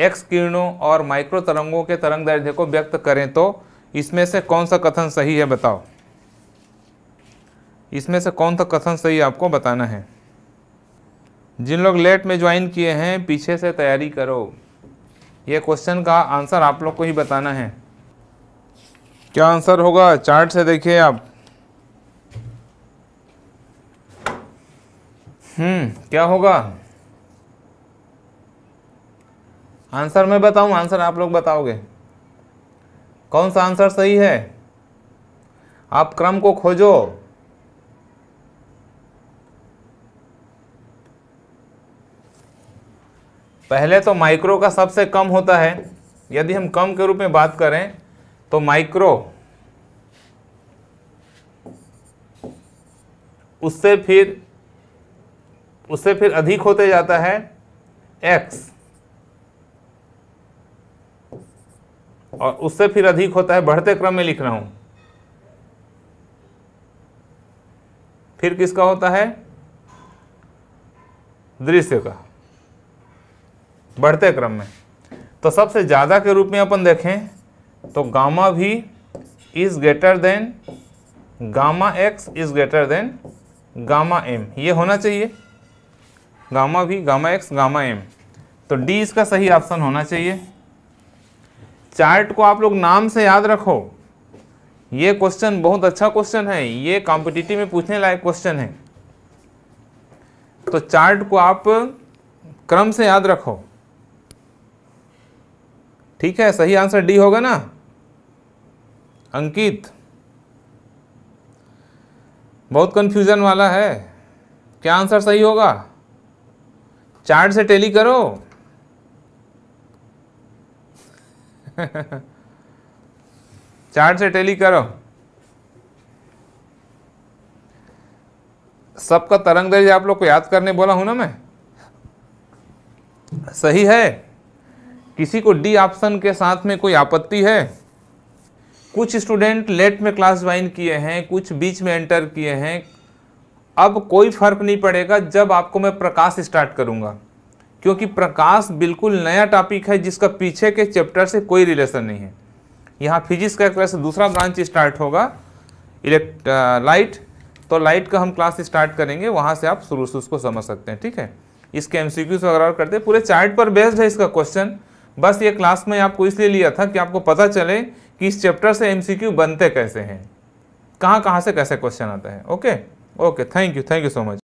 एक्स किरणों और माइक्रो तरंगों के तरंग दैर्ध्य को व्यक्त करें तो इसमें से कौन सा कथन सही है बताओ इसमें से कौन सा कथन सही आपको बताना है जिन लोग लेट में ज्वाइन किए हैं पीछे से तैयारी करो ये क्वेश्चन का आंसर आप लोग को ही बताना है क्या आंसर होगा चार्ट से देखिए आप हम्म क्या होगा आंसर मैं बताऊं आंसर आप लोग बताओगे कौन सा आंसर सही है आप क्रम को खोजो पहले तो माइक्रो का सबसे कम होता है यदि हम कम के रूप में बात करें तो माइक्रो उससे फिर उससे फिर अधिक होते जाता है एक्स और उससे फिर अधिक होता है बढ़ते क्रम में लिख रहा हूं फिर किसका होता है दृश्य का बढ़ते क्रम में तो सबसे ज़्यादा के रूप में अपन देखें तो gamma B is greater than gamma X is greater than gamma M ये होना चाहिए gamma B gamma X gamma M तो डी इसका सही ऑप्शन होना चाहिए चार्ट को आप लोग नाम से याद रखो ये क्वेश्चन बहुत अच्छा क्वेश्चन है ये कॉम्पिटिटिव में पूछने लायक क्वेश्चन है तो चार्ट को आप क्रम से याद रखो ठीक है सही आंसर डी होगा ना अंकित बहुत कंफ्यूजन वाला है क्या आंसर सही होगा चार्ट से टेली करो चार से टेली करो सबका तरंग दर्ज आप लोग को याद करने बोला हूं ना मैं सही है किसी को डी ऑप्शन के साथ में कोई आपत्ति है कुछ स्टूडेंट लेट में क्लास ज्वाइन किए हैं कुछ बीच में एंटर किए हैं अब कोई फर्क नहीं पड़ेगा जब आपको मैं प्रकाश स्टार्ट करूंगा क्योंकि प्रकाश बिल्कुल नया टॉपिक है जिसका पीछे के चैप्टर से कोई रिलेशन नहीं है यहाँ फिजिक्स का एक से दूसरा ब्रांच स्टार्ट होगा इलेक्ट लाइट uh, तो लाइट का हम क्लास स्टार्ट करेंगे वहाँ से आप शुरू से उसको समझ सकते हैं ठीक है इसके एम वगैरह करते पूरे चार्ट पर बेस्ड है इसका क्वेश्चन बस ये क्लास में आपको इसलिए लिया था कि आपको पता चले कि इस चैप्टर से क्यू बनते कैसे हैं कहाँ कहाँ से कैसे क्वेश्चन आता है okay okay thank you thank you so much